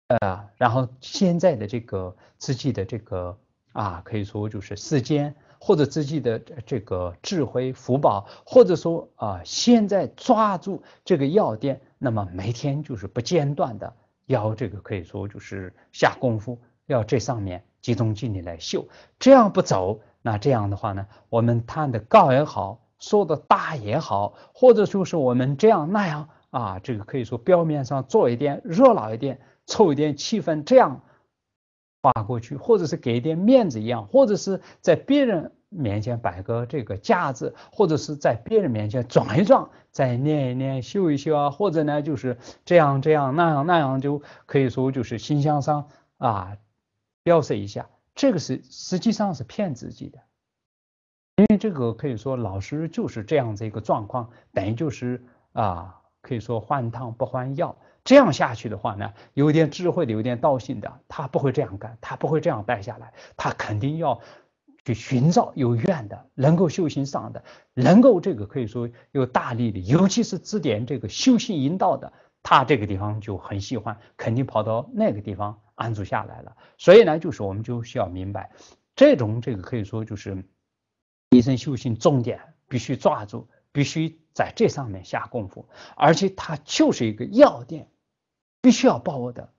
呃，然后现在的这个自己的这个啊，可以说就是时间，或者自己的这个智慧福报，或者说啊，现在抓住这个药店，那么每天就是不间断的要这个，可以说就是下功夫，要这上面集中精力来修，这样不走，那这样的话呢，我们谈的高也好，说的大也好，或者说是我们这样那样。啊，这个可以说表面上做一点热闹一点，凑一点气氛，这样发过去，或者是给一点面子一样，或者是在别人面前摆个这个架子，或者是在别人面前装一装，再练一练，秀一秀啊，或者呢，就是这样这样那样那样，就可以说就是形象上啊，标示一下，这个是实际上是骗自己的，因为这个可以说老师就是这样的一个状况，等于就是啊。可以说换汤不换药，这样下去的话呢，有点智慧的，有点道性的，他不会这样干，他不会这样待下来，他肯定要去寻找有愿的，能够修行上的，能够这个可以说有大力的，尤其是指点这个修行引道的，他这个地方就很喜欢，肯定跑到那个地方安住下来了。所以呢，就是我们就需要明白，这种这个可以说就是一生修行重点必须抓住。必须在这上面下功夫，而且它就是一个药店，必须要把握的，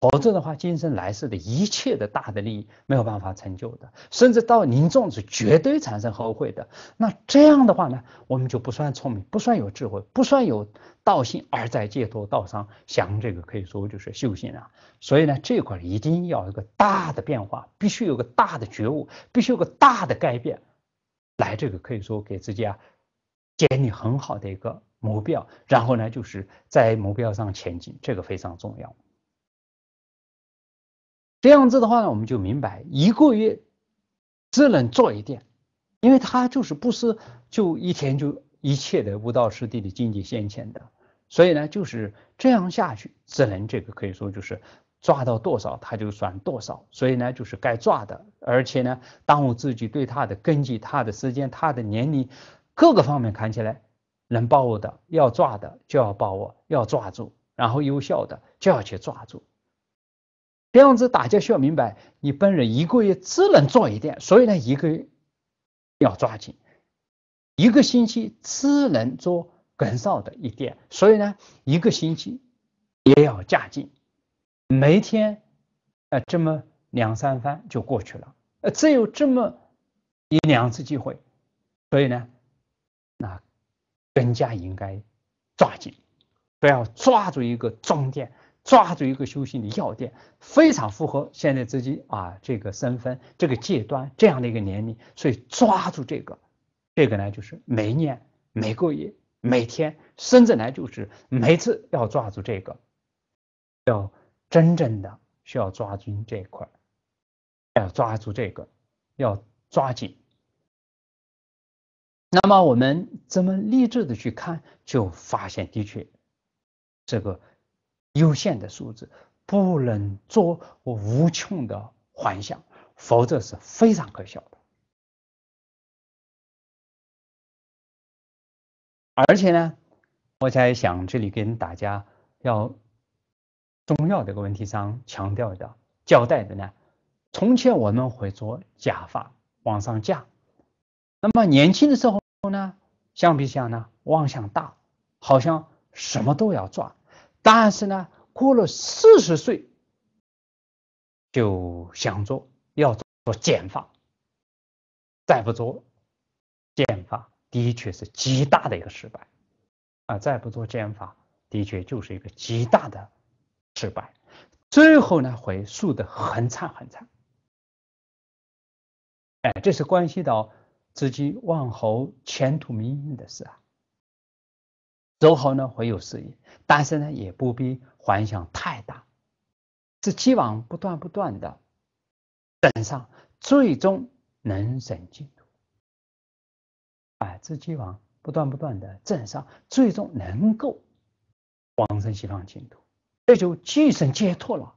否则的话，今生来世的一切的大的利益没有办法成就的，甚至到临终是绝对产生后悔的。那这样的话呢，我们就不算聪明，不算有智慧，不算有道心，而在戒脱道上想这个可以说就是修行啊。所以呢，这块一定要有个大的变化，必须有个大的觉悟，必须有个大的改变，来这个可以说给自己啊。建立很好的一个目标，然后呢，就是在目标上前进，这个非常重要。这样子的话呢，我们就明白一个月只能做一点，因为他就是不是就一天就一切的无道师地的经济先前的，所以呢，就是这样下去只能这个可以说就是抓到多少他就算多少，所以呢，就是该抓的，而且呢，当务之急对他的根据他的时间他的年龄。各个方面看起来能把握的、要抓的就要把握、要抓住，然后有效的就要去抓住。这样子大家需要明白，你本人一个月只能做一点，所以呢，一个月要抓紧；一个星期只能做更少的一点，所以呢，一个星期也要加紧。每天啊，这么两三番就过去了，呃，只有这么一两次机会，所以呢。那更加应该抓紧，不要抓住一个终点，抓住一个修行的要点，非常符合现在自己啊这个身份、这个阶段这样的一个年龄，所以抓住这个，这个呢就是每年、每个月、每天，甚至呢就是每次要抓住这个，要真正的需要抓住这块，要抓住这个，要抓紧。那么我们这么励志的去看，就发现的确，这个有限的数字不能做无穷的幻想，否则是非常可笑的。而且呢，我在想这里跟大家要中药这个问题上强调的、交代的呢，从前我们会做假发往上架，那么年轻的时候。后呢？相比较下呢，妄想大，好像什么都要做。但是呢，过了四十岁就想做，要做减法。再不做减法，的确是极大的一个失败啊！再不做减法，的确就是一个极大的失败。最后呢，会输的很惨很惨。哎，这是关系到。自己往后前途命运的事啊，周侯呢会有事业，但是呢也不必幻想太大，是既往不断不断的等上，最终能省净土。哎，是既往不断不断的镇上，最终能够往生西方净土，这就即生解脱了。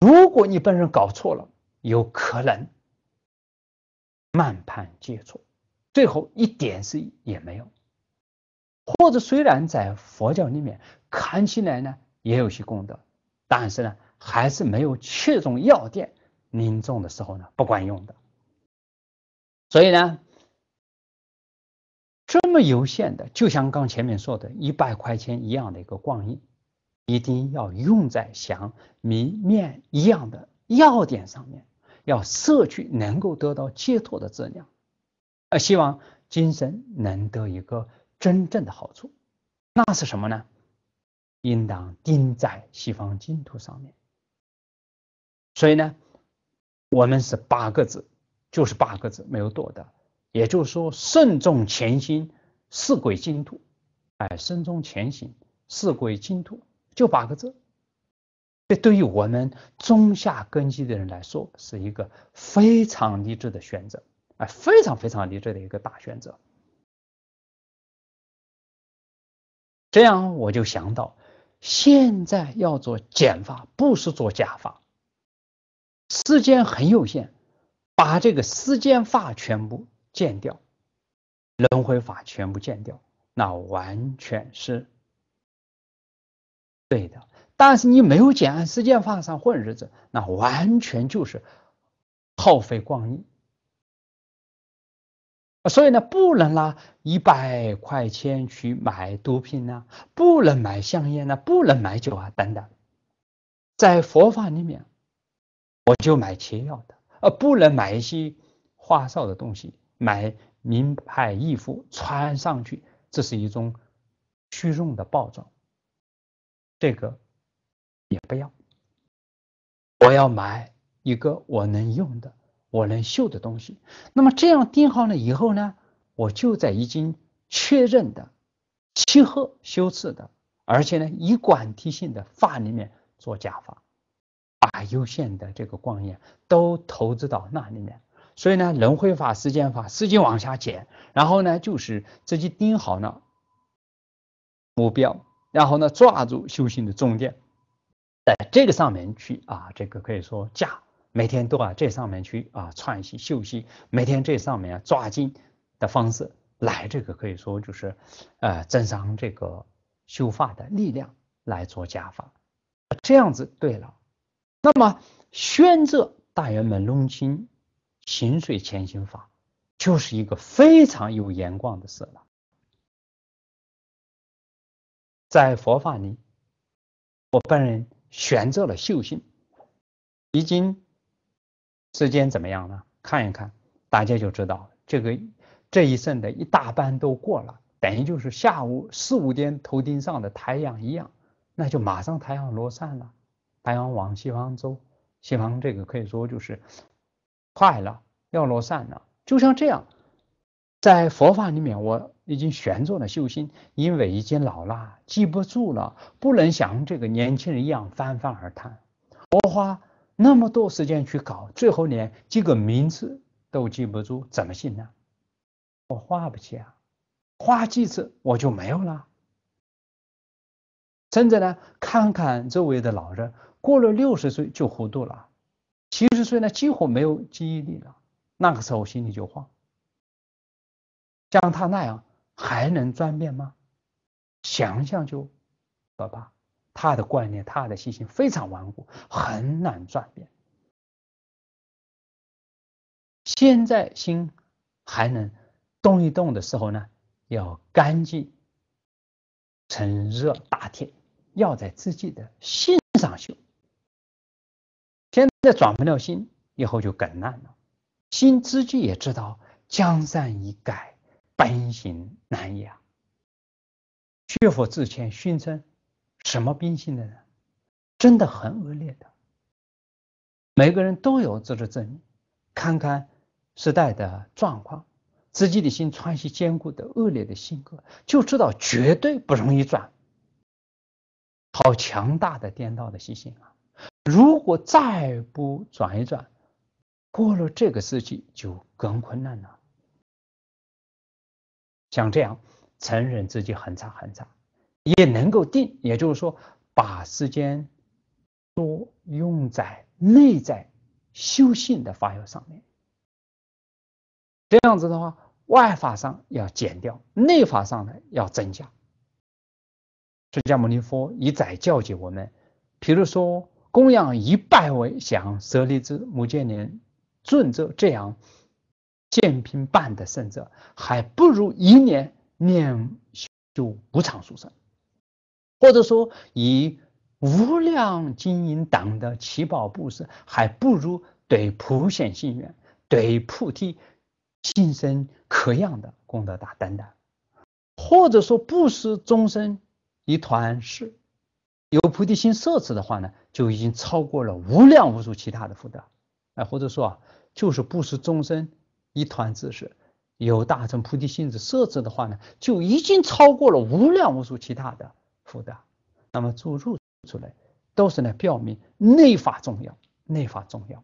如果你被人搞错了，有可能。慢判皆错，最后一点事也没有，或者虽然在佛教里面看起来呢也有些功德，但是呢还是没有切中要点，临终的时候呢不管用的。所以呢，这么有限的，就像刚前面说的，一百块钱一样的一个光阴，一定要用在像谜面一样的要点上面。要摄取能够得到解脱的质量，啊，希望今生能得一个真正的好处，那是什么呢？应当钉在西方净土上面。所以呢，我们是八个字，就是八个字，没有多的。也就是说，慎重前行，四鬼净土，哎，慎重前行，四鬼净土，就八个字。这对于我们中下根基的人来说，是一个非常理智的选择，啊，非常非常理智的一个大选择。这样我就想到，现在要做减法，不是做加法。时间很有限，把这个时间法全部减掉，轮回法全部减掉，那完全是对的。但是你没有简按时间法上混日子，那完全就是耗费光阴。所以呢，不能拿一百块钱去买毒品啊，不能买香烟啊，不能买酒啊，等等。在佛法里面，我就买切药的，而不能买一些花哨的东西，买名牌衣服穿上去，这是一种虚荣的暴躁。这个。也不要，我要买一个我能用的、我能绣的东西。那么这样定好了以后呢，我就在已经确认的、契合修饰的，而且呢以管体性的法里面做加法，把有限的这个光眼都投资到那里面。所以呢，轮回法、实践法，使劲往下减，然后呢，就是自己定好了目标，然后呢抓住修行的重点。在这个上面去啊，这个可以说加，每天都啊这上面去啊串习修习，每天这上面抓紧的方式来，这个可以说就是呃增强这个修法的力量来做加法，这样子对了。那么选择大圆满隆清行水前行法，就是一个非常有眼光的事了。在佛法里，我本人。选择了修行，易经时间怎么样呢？看一看，大家就知道这个这一阵的一大半都过了，等于就是下午四五点头顶上的太阳一样，那就马上太阳落山了，太阳往西方走，西方这个可以说就是快了，要落山了。就像这样，在佛法里面我。已经悬着了修心，因为已经老了，记不住了，不能像这个年轻人一样泛泛而谈。我花那么多时间去搞，最后连这个名字都记不住，怎么信呢？我花不起啊，花几次我就没有了。真的呢，看看周围的老人，过了六十岁就糊涂了，七十岁呢几乎没有记忆力了，那个时候心里就慌，像他那样。还能转变吗？想想就可怕。他的观念，他的信心非常顽固，很难转变。现在心还能动一动的时候呢，要干净，趁热打铁，要在自己的心上修。现在转不了心，以后就更难了。心自己也知道，江山已改。本性难养，学佛之前宣称什么冰心的人，真的很恶劣的。每个人都有自知之明，看看时代的状况，自己的心穿起坚固的恶劣的性格，就知道绝对不容易转。好强大的颠倒的信心啊！如果再不转一转，过了这个世纪就更困难了。像这样，承认自己很差很差，也能够定，也就是说，把时间多用在内在修性的发展上面。这样子的话，外法上要减掉，内法上呢要增加。释迦牟尼佛一再教诫我们，比如说供养一拜为像舍利子、目犍连、尊者这样。建平办的圣者，还不如一年念修无常殊胜，或者说以无量金银党的七宝布施，还不如对普贤信愿、对菩提心生可样的功德大等等。或者说布施终生一团事有菩提心设置的话呢，就已经超过了无量无数其他的福德。哎，或者说啊，就是布施终生。一团知识，有大乘菩提心子设置的话呢，就已经超过了无量无数其他的福德。那么注入出来，都是来表明内法重要，内法重要。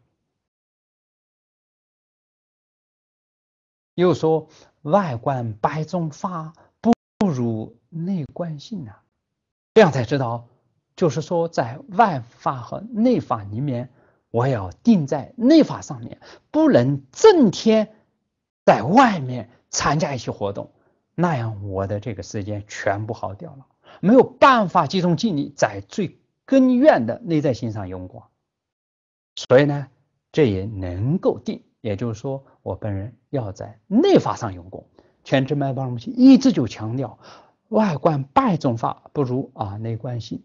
又说外观白中发不如内观性啊，这样才知道，就是说在外法和内法里面，我要定在内法上面，不能整天。在外面参加一些活动，那样我的这个时间全部耗掉了，没有办法集中精力在最根源的内在心上用功。所以呢，这也能够定，也就是说我本人要在内法上用功。全职麦巴隆西一直就强调，外观百种法不如啊内观性。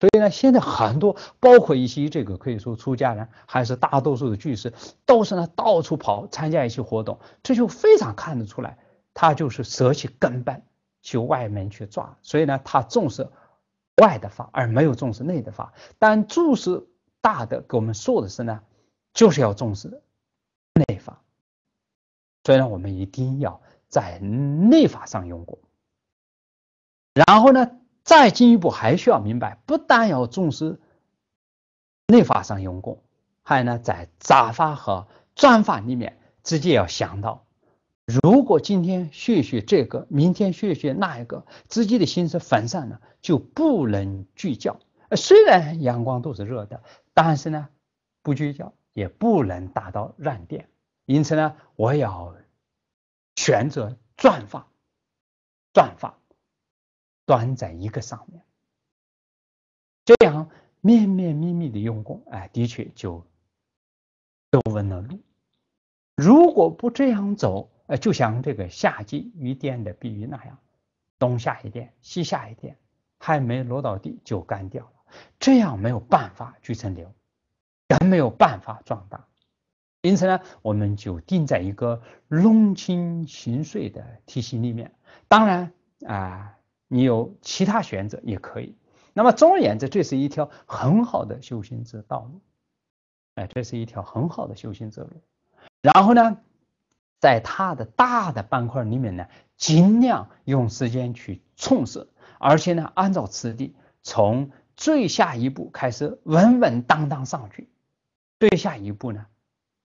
所以呢，现在很多包括一些这个可以说出家人，还是大多数的居士，都是呢到处跑参加一些活动，这就非常看得出来，他就是舍弃根本，去外面去抓。所以呢，他重视外的法，而没有重视内的法。但注释大的给我们说的是呢，就是要重视内法。所以呢，我们一定要在内法上用功。然后呢？再进一步，还需要明白，不但要重视内发上用功，还有呢，在杂发和转发里面，直接要想到，如果今天学学这个，明天学学那一个，自己的心思分散了，就不能聚焦。虽然阳光都是热的，但是呢，不聚焦也不能达到燃点。因此呢，我要选择转发，转发。端在一个上面，这样面面密密的用功，哎，的确就就问了路。如果不这样走，呃，就像这个夏季雨点的比喻那样，东下一点，西下一点，还没落到地就干掉了。这样没有办法聚成流，人没有办法壮大。因此呢，我们就定在一个龙清行水的体系里面。当然啊。你有其他选择也可以。那么总而言之，这是一条很好的修行之路。哎，这是一条很好的修行之路。然后呢，在它的大的板块里面呢，尽量用时间去充实，而且呢，按照次第，从最下一步开始稳稳当当上去。最下一步呢，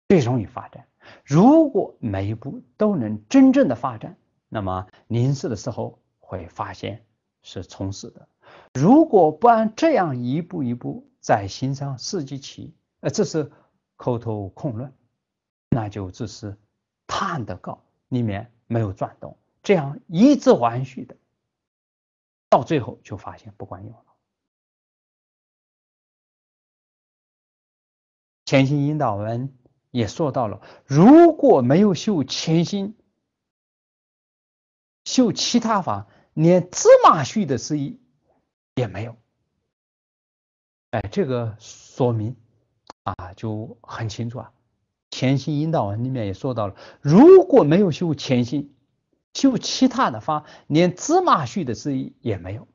最容易发展。如果每一步都能真正的发展，那么临死的时候。会发现是充实的。如果不按这样一步一步在心上四激起，呃，这是口头空论，那就只是叹的高，里面没有转动。这样一直完续的，到最后就发现不管用了。潜心引导文也说到了，如果没有修潜心，修其他法。连芝麻许的诗意也没有，哎，这个说明啊就很清楚啊。潜心引导文里面也说到了，如果没有修潜心，修其他的法，连芝麻许的诗意也没有，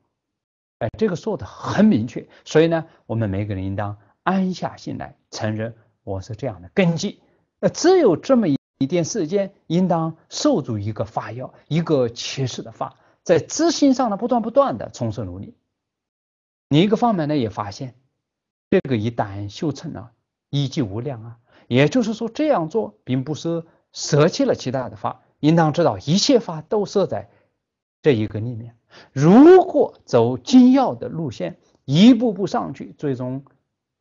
哎，这个说的很明确。所以呢，我们每个人应当安下心来，承认我是这样的根基。呃，只有这么一点时间，应当受住一个法要，一个起始的法。在知心上呢，不断不断的从事努力。另一个方面呢，也发现这个一旦修成了，一即无量啊，也就是说这样做并不是舍弃了其他的法，应当知道一切法都设在这一个里面。如果走精要的路线，一步步上去，最终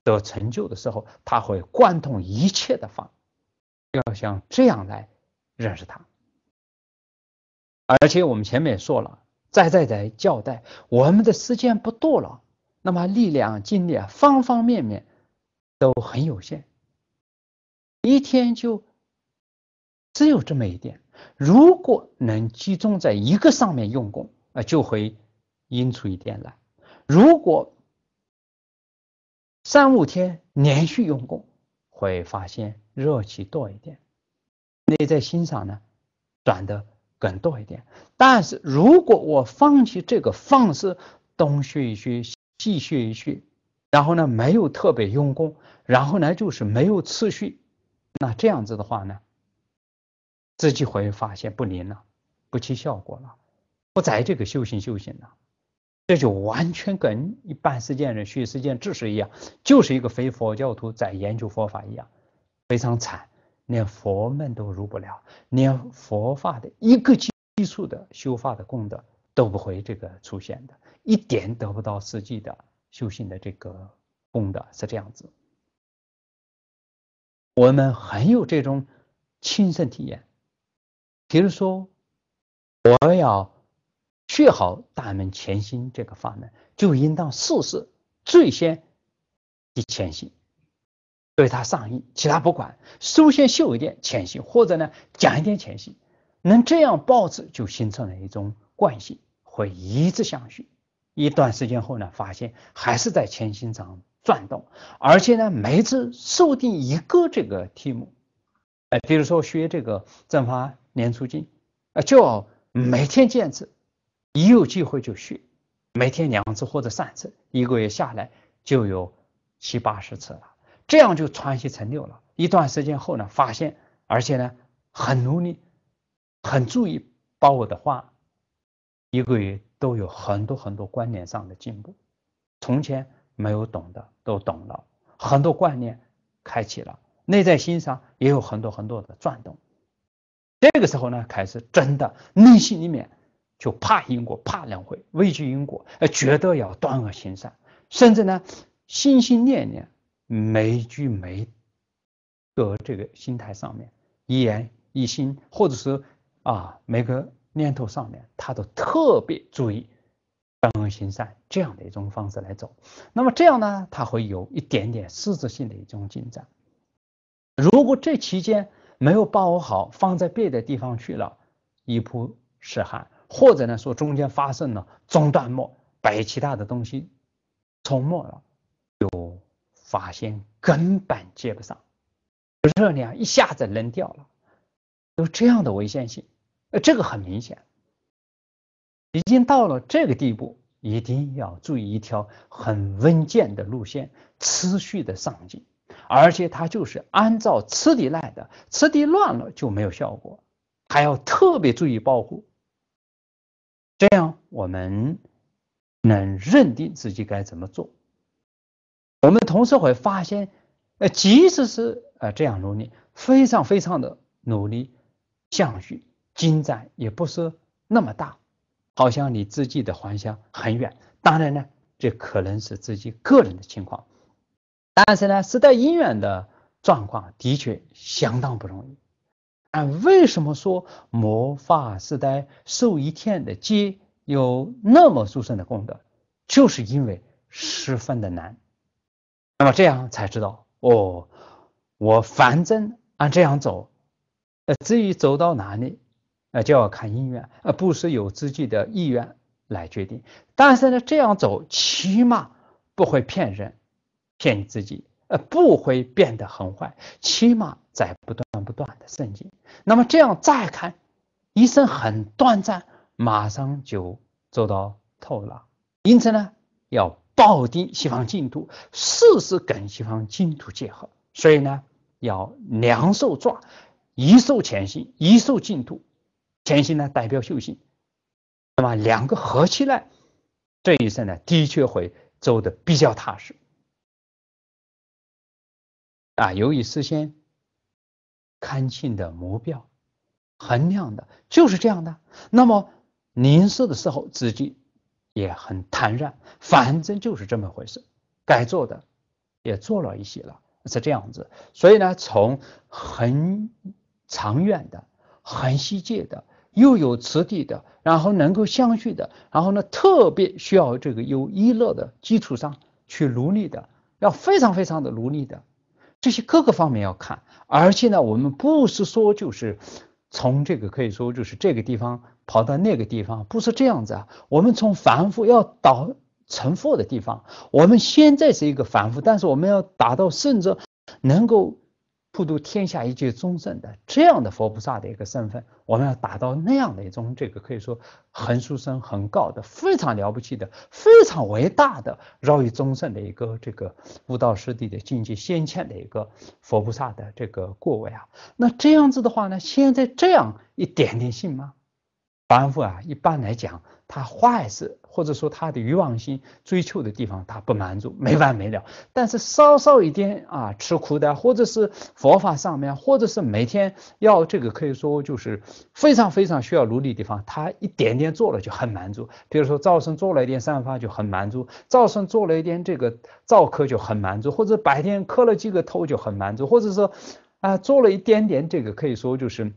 得成就的时候，他会贯通一切的法，要像这样来认识他。而且我们前面也说了，在在在交代，我们的时间不多了，那么力量、精力、方方面面都很有限，一天就只有这么一点。如果能集中在一个上面用功，啊，就会引出一点来；如果三五天连续用功，会发现热气多一点，内在欣赏呢，转的。更多一点，但是如果我放弃这个方式，东学一学，西学一学，然后呢没有特别用功，然后呢就是没有次序，那这样子的话呢，自己会发现不灵了，不起效果了，不在这个修行修行了，这就完全跟一般世间人学世间知识一样，就是一个非佛教徒在研究佛法一样，非常惨。连佛门都入不了，连佛法的一个基础的修法的功德都不会，这个出现的，一点得不到实际的修行的这个功德是这样子。我们很有这种亲身体验，比如说，我们要学好大门潜心这个法门，就应当事事最先的潜心。对他上瘾，其他不管，首先秀一点潜行，或者呢讲一点潜行，能这样，报纸就形成了一种惯性，会一直想学。一段时间后呢，发现还是在潜行上转动，而且呢，每次设定一个这个题目，哎，比如说学这个正方年初经，啊，就每天坚持，一有机会就学，每天两次或者三次，一个月下来就有七八十次了。这样就传习成六了。一段时间后呢，发现而且呢很努力，很注意把我的话，一个月都有很多很多观念上的进步。从前没有懂的都懂了，很多观念开启了，内在心上也有很多很多的转动。这个时候呢，开始真的内心里面就怕因果、怕轮回，畏惧因果，呃，觉得要断恶行善，甚至呢心心念念。每句每的这个心态上面，一言一心，或者是啊每个念头上面，他都特别注意，行善这样的一种方式来走。那么这样呢，他会有一点点实质性的一种进展。如果这期间没有把握好，放在别的地方去了，一扑是汗，或者呢说中间发生了中断末，被其他的东西冲没了。发现根本接不上，热量一下子扔掉了，有这样的危险性，呃，这个很明显，已经到了这个地步，一定要注意一条很稳健的路线，持续的上进，而且它就是按照吃的来的，吃的乱了就没有效果，还要特别注意保护，这样我们能认定自己该怎么做。我们同时会发现，呃，即使是呃这样努力，非常非常的努力，相续进展也不是那么大，好像离自己的还乡很远。当然呢，这可能是自己个人的情况，但是呢，时代因缘的状况的确相当不容易。啊，为什么说魔法时代受一天的劫有那么殊胜的功德，就是因为十分的难。那么这样才知道哦，我反正按这样走，呃，至于走到哪里，呃，就要看因缘，呃，不是有自己的意愿来决定。但是呢，这样走起码不会骗人，骗你自己，呃，不会变得很坏，起码在不断不断的升级。那么这样再看，一生很短暂，马上就走到头了。因此呢，要。报定西方净土，事事跟西方净土结合，所以呢，要两手抓，一手前行，一手净土。前行呢代表修行，那么两个合起来，这一生呢，的确会走的比较踏实。啊，由于事先看清的目标，衡量的就是这样的。那么临世的时候，自己。也很坦然，反正就是这么回事，该做的也做了一些了，是这样子。所以呢，从很长远的、很细节的，又有此地的，然后能够相续的，然后呢，特别需要这个有依乐的基础上去努力的，要非常非常的努力的，这些各个方面要看。而且呢，我们不是说就是。从这个可以说就是这个地方跑到那个地方，不是这样子。啊。我们从凡夫要到成佛的地方，我们现在是一个凡夫，但是我们要达到甚至能够。普度天下一切众生的这样的佛菩萨的一个身份，我们要达到那样的一种这个可以说横竖生横高的非常了不起的非常伟大的饶于众生的一个这个悟道师弟的境界先欠的一个佛菩萨的这个过位啊，那这样子的话呢，现在这样一点点信吗？凡夫啊，一般来讲，他坏事或者说他的欲望心追求的地方，他不满足，没完没了。但是稍稍一点啊，吃苦的，或者是佛法上面，或者是每天要这个，可以说就是非常非常需要努力的地方，他一点点做了就很满足。比如说赵生做了一点善法就很满足，赵生做了一点这个赵磕就很满足，或者白天磕了几个头就很满足，或者说啊做了一点点这个可以说就是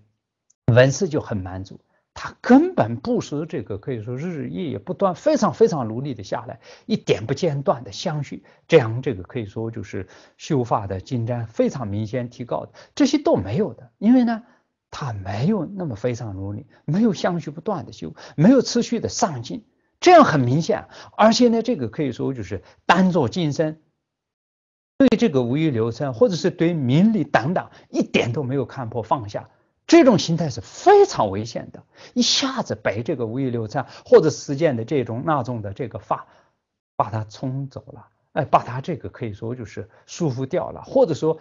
文思就很满足。他根本不是这个，可以说日日夜夜不断，非常非常努力的下来，一点不间断的相续，这样这个可以说就是修法的进展非常明显提高的，这些都没有的，因为呢，他没有那么非常努力，没有相续不断的修，没有持续的上进，这样很明显，而且呢，这个可以说就是单做今生，对这个无欲流生，或者是对名利等等一点都没有看破放下。这种心态是非常危险的，一下子被这个五依流转或者时间的这种那种的这个法，把它冲走了，哎，把他这个可以说就是束缚掉了，或者说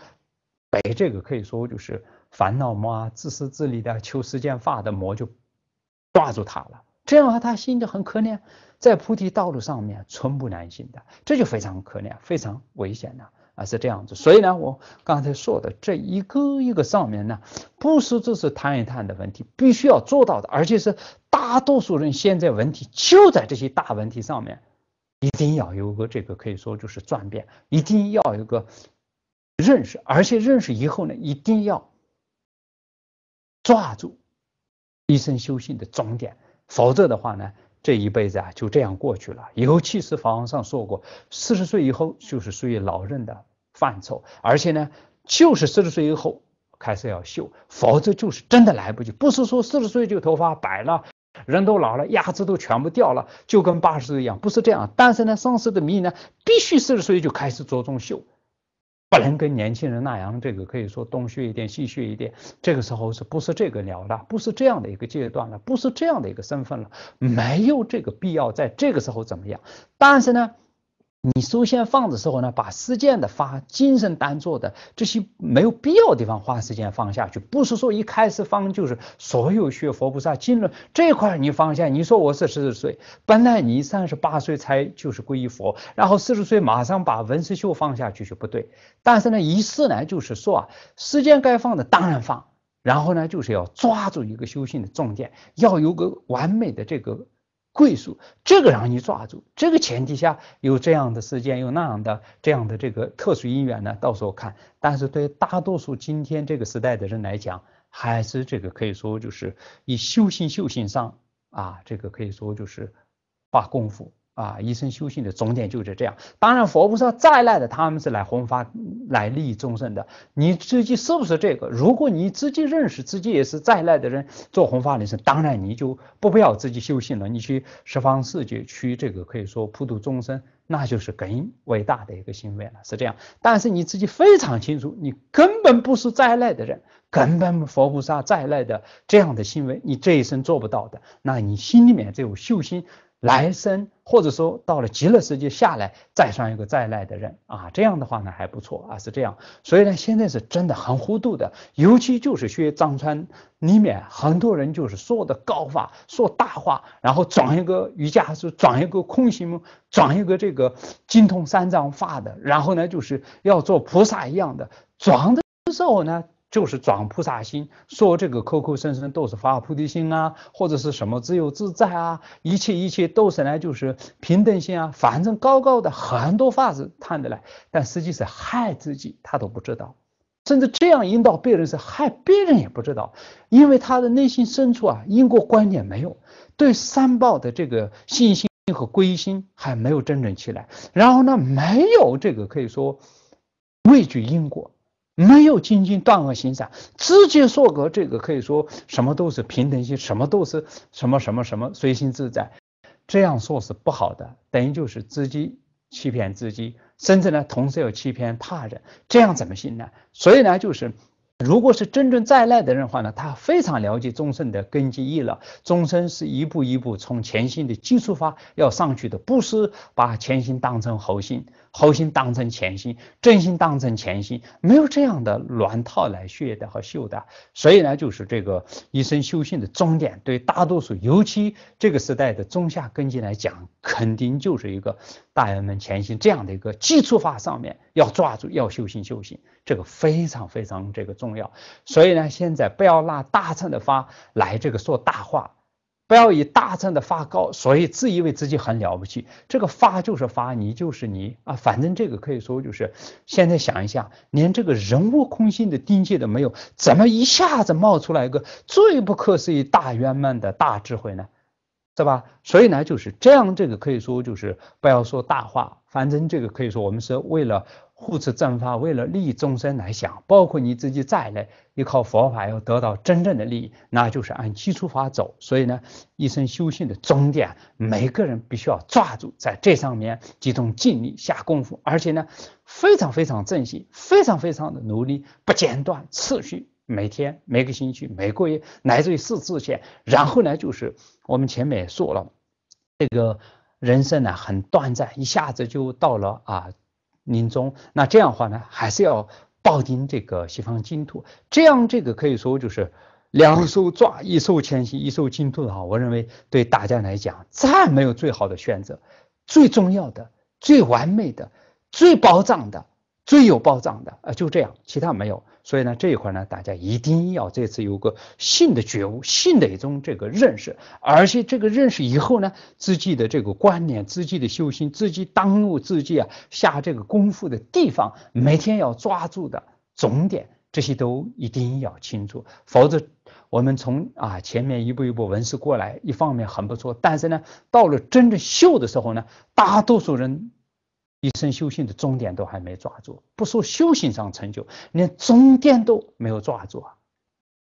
被这个可以说就是烦恼魔啊、自私自利的求时间法的魔就抓住他了，这样的话他心就很可怜，在菩提道路上面寸步难行的，这就非常可怜，非常危险的。啊，是这样子，所以呢，我刚才说的这一个一个上面呢，不是只是谈一谈的问题，必须要做到的，而且是大多数人现在问题就在这些大问题上面，一定要有个这个可以说就是转变，一定要有个认识，而且认识以后呢，一定要抓住一生修行的终点，否则的话呢。这一辈子啊，就这样过去了。尤其是房上说过，四十岁以后就是属于老人的范畴，而且呢，就是四十岁以后开始要秀，否则就是真的来不及。不是说四十岁就头发白了，人都老了，牙齿都全部掉了，就跟八十岁一样，不是这样。但是呢，上世的名人必须四十岁就开始着重秀，不能跟年轻人那样，这个可以说东学一点，西学一点。这个时候是不是这个聊了？不是这样的一个阶段了，不是这样的一个身份了，没有这个必要在这个时候怎么样？但是呢。你收线放的时候呢，把事件的发精神单做的这些没有必要地方花时间放下去，不是说一开始放就是所有学佛菩萨经了这块你放下。你说我是四十岁，本来你三十八岁才就是皈依佛，然后四十岁马上把文思秀放下去就不对。但是呢，一释呢就是说啊，时间该放的当然放，然后呢，就是要抓住一个修行的重点，要有个完美的这个。贵属，这个让你抓住。这个前提下，有这样的事件，有那样的这样的这个特殊因缘呢，到时候看。但是对大多数今天这个时代的人来讲，还是这个可以说就是以修行修行上啊，这个可以说就是花功夫。啊，一生修行的终点就是这样。当然，佛菩萨在赖的，他们是来弘法、来利益众生的。你自己是不是这个？如果你自己认识自己也是在赖的，人做弘法人生，当然你就不必要自己修行了。你去十方世界去这个，可以说普度众生，那就是更伟大的一个行为了，是这样。但是你自己非常清楚，你根本不是在赖的，人根本佛菩萨在来的这样的行为，你这一生做不到的。那你心里面这种修心。来生或者说到了极乐世界下来再上一个再来的人啊，这样的话呢还不错啊是这样，所以呢现在是真的很糊涂的，尤其就是学张川里面很多人就是说的高法，说大话，然后装一个瑜伽师，装一个空行转装一个这个精通三藏法的，然后呢就是要做菩萨一样的装的时候呢。就是装菩萨心，说这个口口声声都是发菩提心啊，或者是什么自由自在啊，一切一切都是来就是平等心啊，反正高高的很多法子谈得来，但实际是害自己，他都不知道，甚至这样引导别人是害别人也不知道，因为他的内心深处啊，因果观念没有，对三报的这个信心和归心还没有真正起来，然后呢，没有这个可以说畏惧因果。没有精进断恶行善，直接说个这个可以说什么都是平等心，什么都是什么什么什么随心自在，这样说是不好的，等于就是自己欺骗自己，甚至呢同时又欺骗他人，这样怎么行呢？所以呢就是，如果是真正在赖的人话呢，他非常了解众生的根基意了，众生是一步一步从前心的基础发要上去的，不是把前心当成猴性。好心当成前心，真心当成前心，没有这样的乱套来学的和修的。所以呢，就是这个一生修行的终点，对大多数，尤其这个时代的中下根基来讲，肯定就是一个大圆满前行这样的一个基础法上面要抓住，要修行修行，这个非常非常这个重要。所以呢，现在不要拿大乘的法来这个说大话。不要以大乘的发高，所以自以为自己很了不起。这个发就是发，你就是你啊，反正这个可以说就是。现在想一下，连这个人物空性的定界都没有，怎么一下子冒出来一个最不可思议大圆满的大智慧呢？对吧？所以呢，就是这样，这个可以说就是不要说大话，反正这个可以说我们是为了。护持正法，为了利益众生来想，包括你自己在内，依靠佛法要得到真正的利益，那就是按基础法走。所以呢，一生修行的终点，每个人必须要抓住，在这上面集中精力下功夫，而且呢，非常非常正心，非常非常的努力，不间断、持续，每天、每个星期、每个月来于四次线。然后呢，就是我们前面也说了，这个人生呢很短暂，一下子就到了啊。临终，那这样的话呢，还是要抱紧这个西方净土，这样这个可以说就是两手抓，一手前行，一手净土的话，我认为对大家来讲，再没有最好的选择，最重要的、最完美的、最保障的。最有保障的啊，就这样，其他没有。所以呢，这一块呢，大家一定要这次有个新的觉悟，新的一种这个认识，而且这个认识以后呢，自己的这个观念，自己的修心，自己当务之急啊下这个功夫的地方，每天要抓住的重点，这些都一定要清楚。否则，我们从啊前面一步一步文思过来，一方面很不错，但是呢，到了真正秀的时候呢，大多数人。一生修行的终点都还没抓住，不说修行上成就，连终点都没有抓住啊，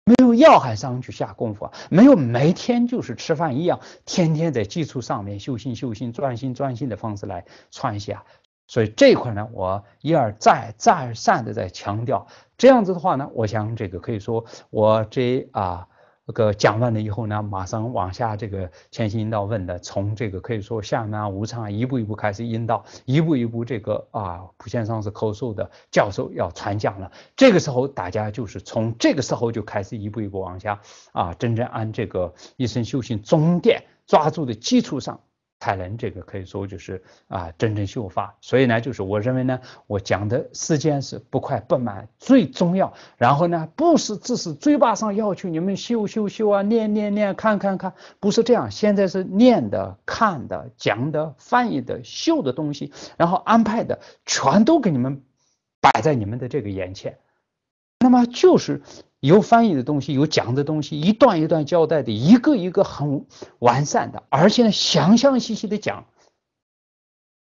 没有要害上去下功夫，没有每天就是吃饭一样，天天在基础上面修心修心、专心专心的方式来串习啊。所以这一块呢，我一而再、再而三的在强调，这样子的话呢，我想这个可以说我这啊。这个讲完了以后呢，马上往下这个前行引导问的，从这个可以说向南无常一步一步开始引导，一步一步这个啊普贤上师口授的教授要传讲了。这个时候大家就是从这个时候就开始一步一步往下啊，真正按这个一生修行终点抓住的基础上。才能这个可以说就是啊真正秀发，所以呢，就是我认为呢，我讲的时间是不快不慢最重要，然后呢，不是只是嘴巴上要求你们秀秀秀啊，念念念，看看看，不是这样，现在是念的、看的、讲的、翻译的、秀的东西，然后安排的，全都给你们摆在你们的这个眼前。那么就是有翻译的东西，有讲的东西，一段一段交代的，一个一个很完善的，而且呢详详细细的讲。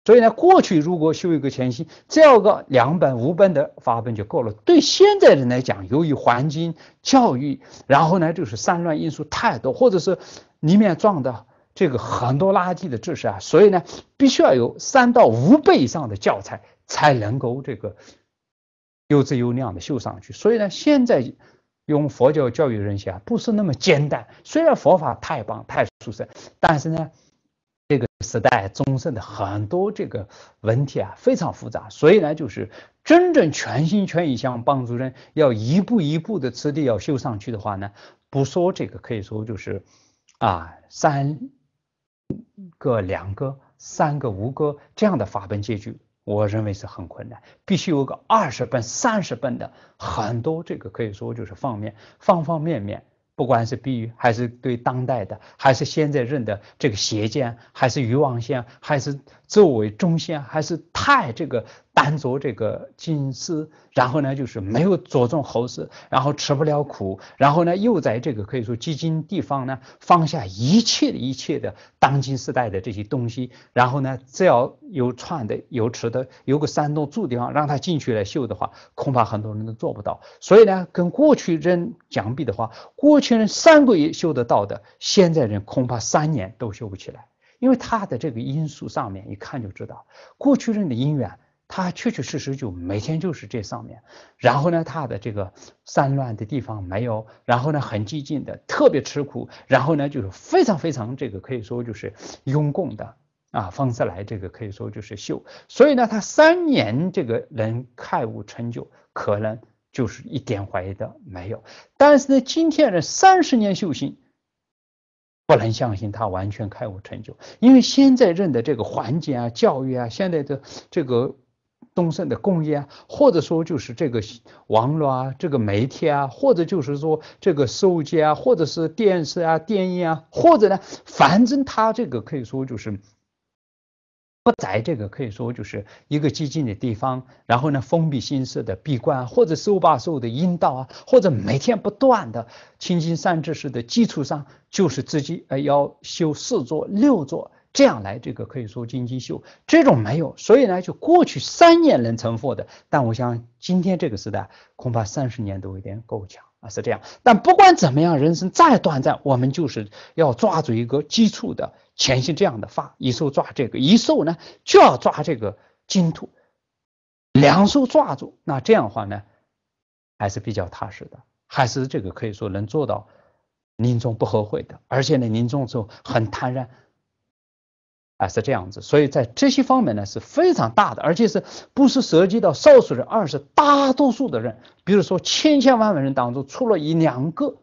所以呢，过去如果修一个前期，只要个两本、五本的发本就够了。对现在人来讲，由于环境、教育，然后呢就是散乱因素太多，或者是里面装的这个很多垃圾的知识啊，所以呢必须要有三到五倍以上的教材才能够这个。优质优良的修上去，所以呢，现在用佛教教育人些啊，不是那么简单。虽然佛法太棒太殊胜，但是呢，这个时代宗盛的很多这个问题啊，非常复杂。所以呢，就是真正全心全意向帮助人，要一步一步的次第要修上去的话呢，不说这个，可以说就是啊，三个两个三个五个这样的法门结局我认为是很困难，必须有个二十本、三十本的很多这个可以说就是方面方方面面，不管是比喻还是对当代的，还是现在认的这个邪见，还是欲王线，还是作为中线，还是太这个。安卓这个金丝，然后呢，就是没有着重猴子，然后吃不了苦，然后呢，又在这个可以说基金地方呢放下一切的一切的当今时代的这些东西，然后呢，只要有穿的有吃的有个山洞住的地方，让他进去来修的话，恐怕很多人都做不到。所以呢，跟过去人讲比的话，过去人三个月修得到的，现在人恐怕三年都修不起来，因为他的这个因素上面一看就知道，过去人的姻缘。他确确实实就每天就是这上面，然后呢，他的这个散乱的地方没有，然后呢，很寂静的，特别吃苦，然后呢，就是非常非常这个可以说就是拥共的啊，方式来这个可以说就是秀，所以呢，他三年这个人开悟成就，可能就是一点怀疑的没有。但是呢，今天的三十年修行，不能相信他完全开悟成就，因为现在人的这个环境啊、教育啊，现在的这个。东盛的工业啊，或者说就是这个网络啊，这个媒体啊，或者就是说这个手机啊，或者是电视啊、电影啊，或者呢，反正他这个可以说就是不在这个可以说就是一个寂静的地方，然后呢，封闭心思的闭关，或者收把手的阴道啊，或者每天不断的清心善知识的基础上，就是自己呃要修四座六座。这样来，这个可以说金鸡秀这种没有，所以呢，就过去三年能成佛的。但我想今天这个时代，恐怕三十年都有点够呛啊，是这样。但不管怎么样，人生再短暂，我们就是要抓住一个基础的，前期这样的发，一手抓这个，一手呢就要抓这个净土，两手抓住，那这样的话呢，还是比较踏实的，还是这个可以说能做到临终不后悔的，而且呢，临终之后很坦然。啊，是这样子，所以在这些方面呢是非常大的，而且是不是涉及到少数人，而是大多数的人，比如说千千万万人当中，出了一两个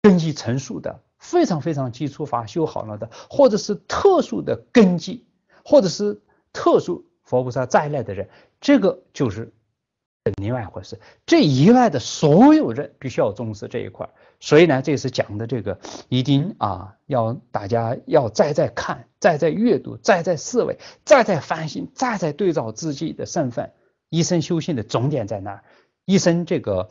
根基成熟的、非常非常基础法修好了的，或者是特殊的根基，或者是特殊佛菩萨在内的人，这个就是。另外一回事，这以外的所有人必须要重视这一块。所以呢，这次讲的这个，一定啊，要大家要再再看，再再阅读，再再思维，再再反省，再再对照自己的身份，一生修行的终点在哪儿？一生这个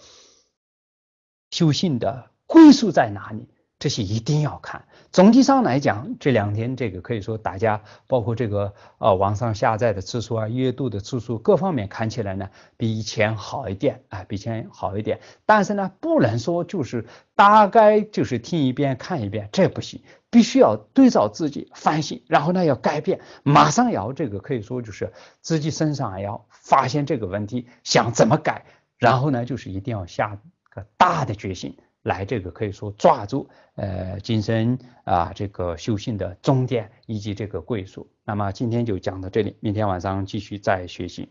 修行的归宿在哪里？这些一定要看。总体上来讲，这两天这个可以说大家包括这个呃网上下载的次数啊、阅读的次数，各方面看起来呢比以前好一点啊，比以前好一点。但是呢，不能说就是大概就是听一遍、看一遍，这不行。必须要对照自己反省，然后呢要改变，马上要这个可以说就是自己身上要发现这个问题，想怎么改，然后呢就是一定要下个大的决心。来这个可以说抓住呃今生啊这个修行的终点以及这个归属。那么今天就讲到这里，明天晚上继续再学习。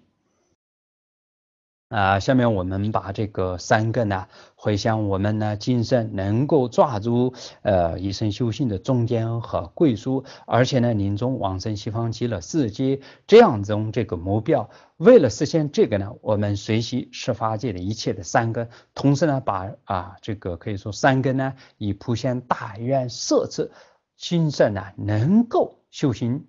啊，下面我们把这个三根呢，回向我们呢今生能够抓住，呃，一生修行的中间和贵殊，而且呢，临终往生西方极乐世界，这样中这个目标，为了实现这个呢，我们随喜十法界的一切的三根，同时呢，把啊这个可以说三根呢，以普贤大愿摄持，今生呢能够修行。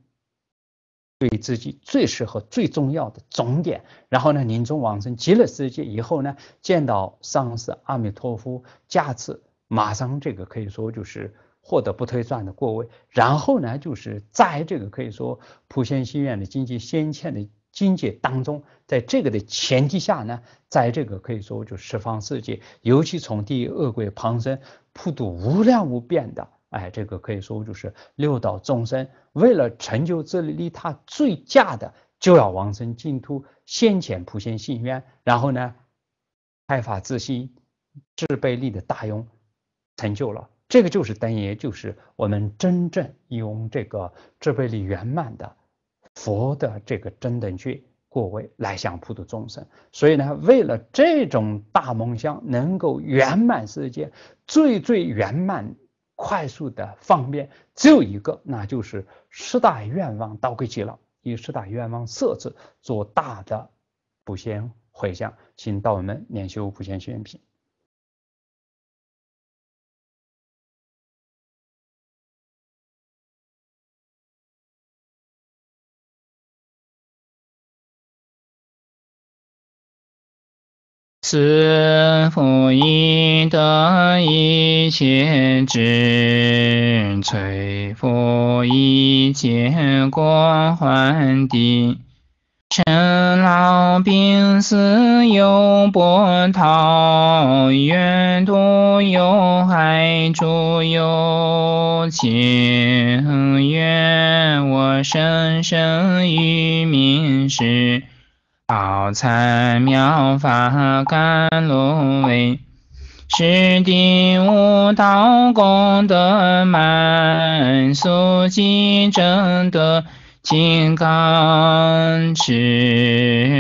对自己最适合、最重要的终点，然后呢，临终往生极乐世界以后呢，见到上师阿弥陀佛加持，马上这个可以说就是获得不退转的过位。然后呢，就是在这个可以说普贤心愿的经济先欠的境界当中，在这个的前提下呢，在这个可以说就十方世界，尤其从第一恶鬼旁生、普渡无量无边的。哎，这个可以说就是六道众生为了成就自利他最佳的，就要往生净土，先遣普贤信愿，然后呢开发自心智慧力的大用，成就了。这个就是灯爷，就是我们真正用这个智慧力圆满的佛的这个真等觉过位来想普度众生。所以呢，为了这种大梦想能够圆满世界最最圆满。快速的方便只有一个，那就是十大愿望到归结了，以十大愿望设置做大的补贤回向，请到我们念修补学院品。慈父一得一切智，摧父一切过患敌。生老病死有波涛，远渡有海，诸有情。愿我生生于明世。宝财妙法甘露味，十地五道功德满，速净证得金刚持。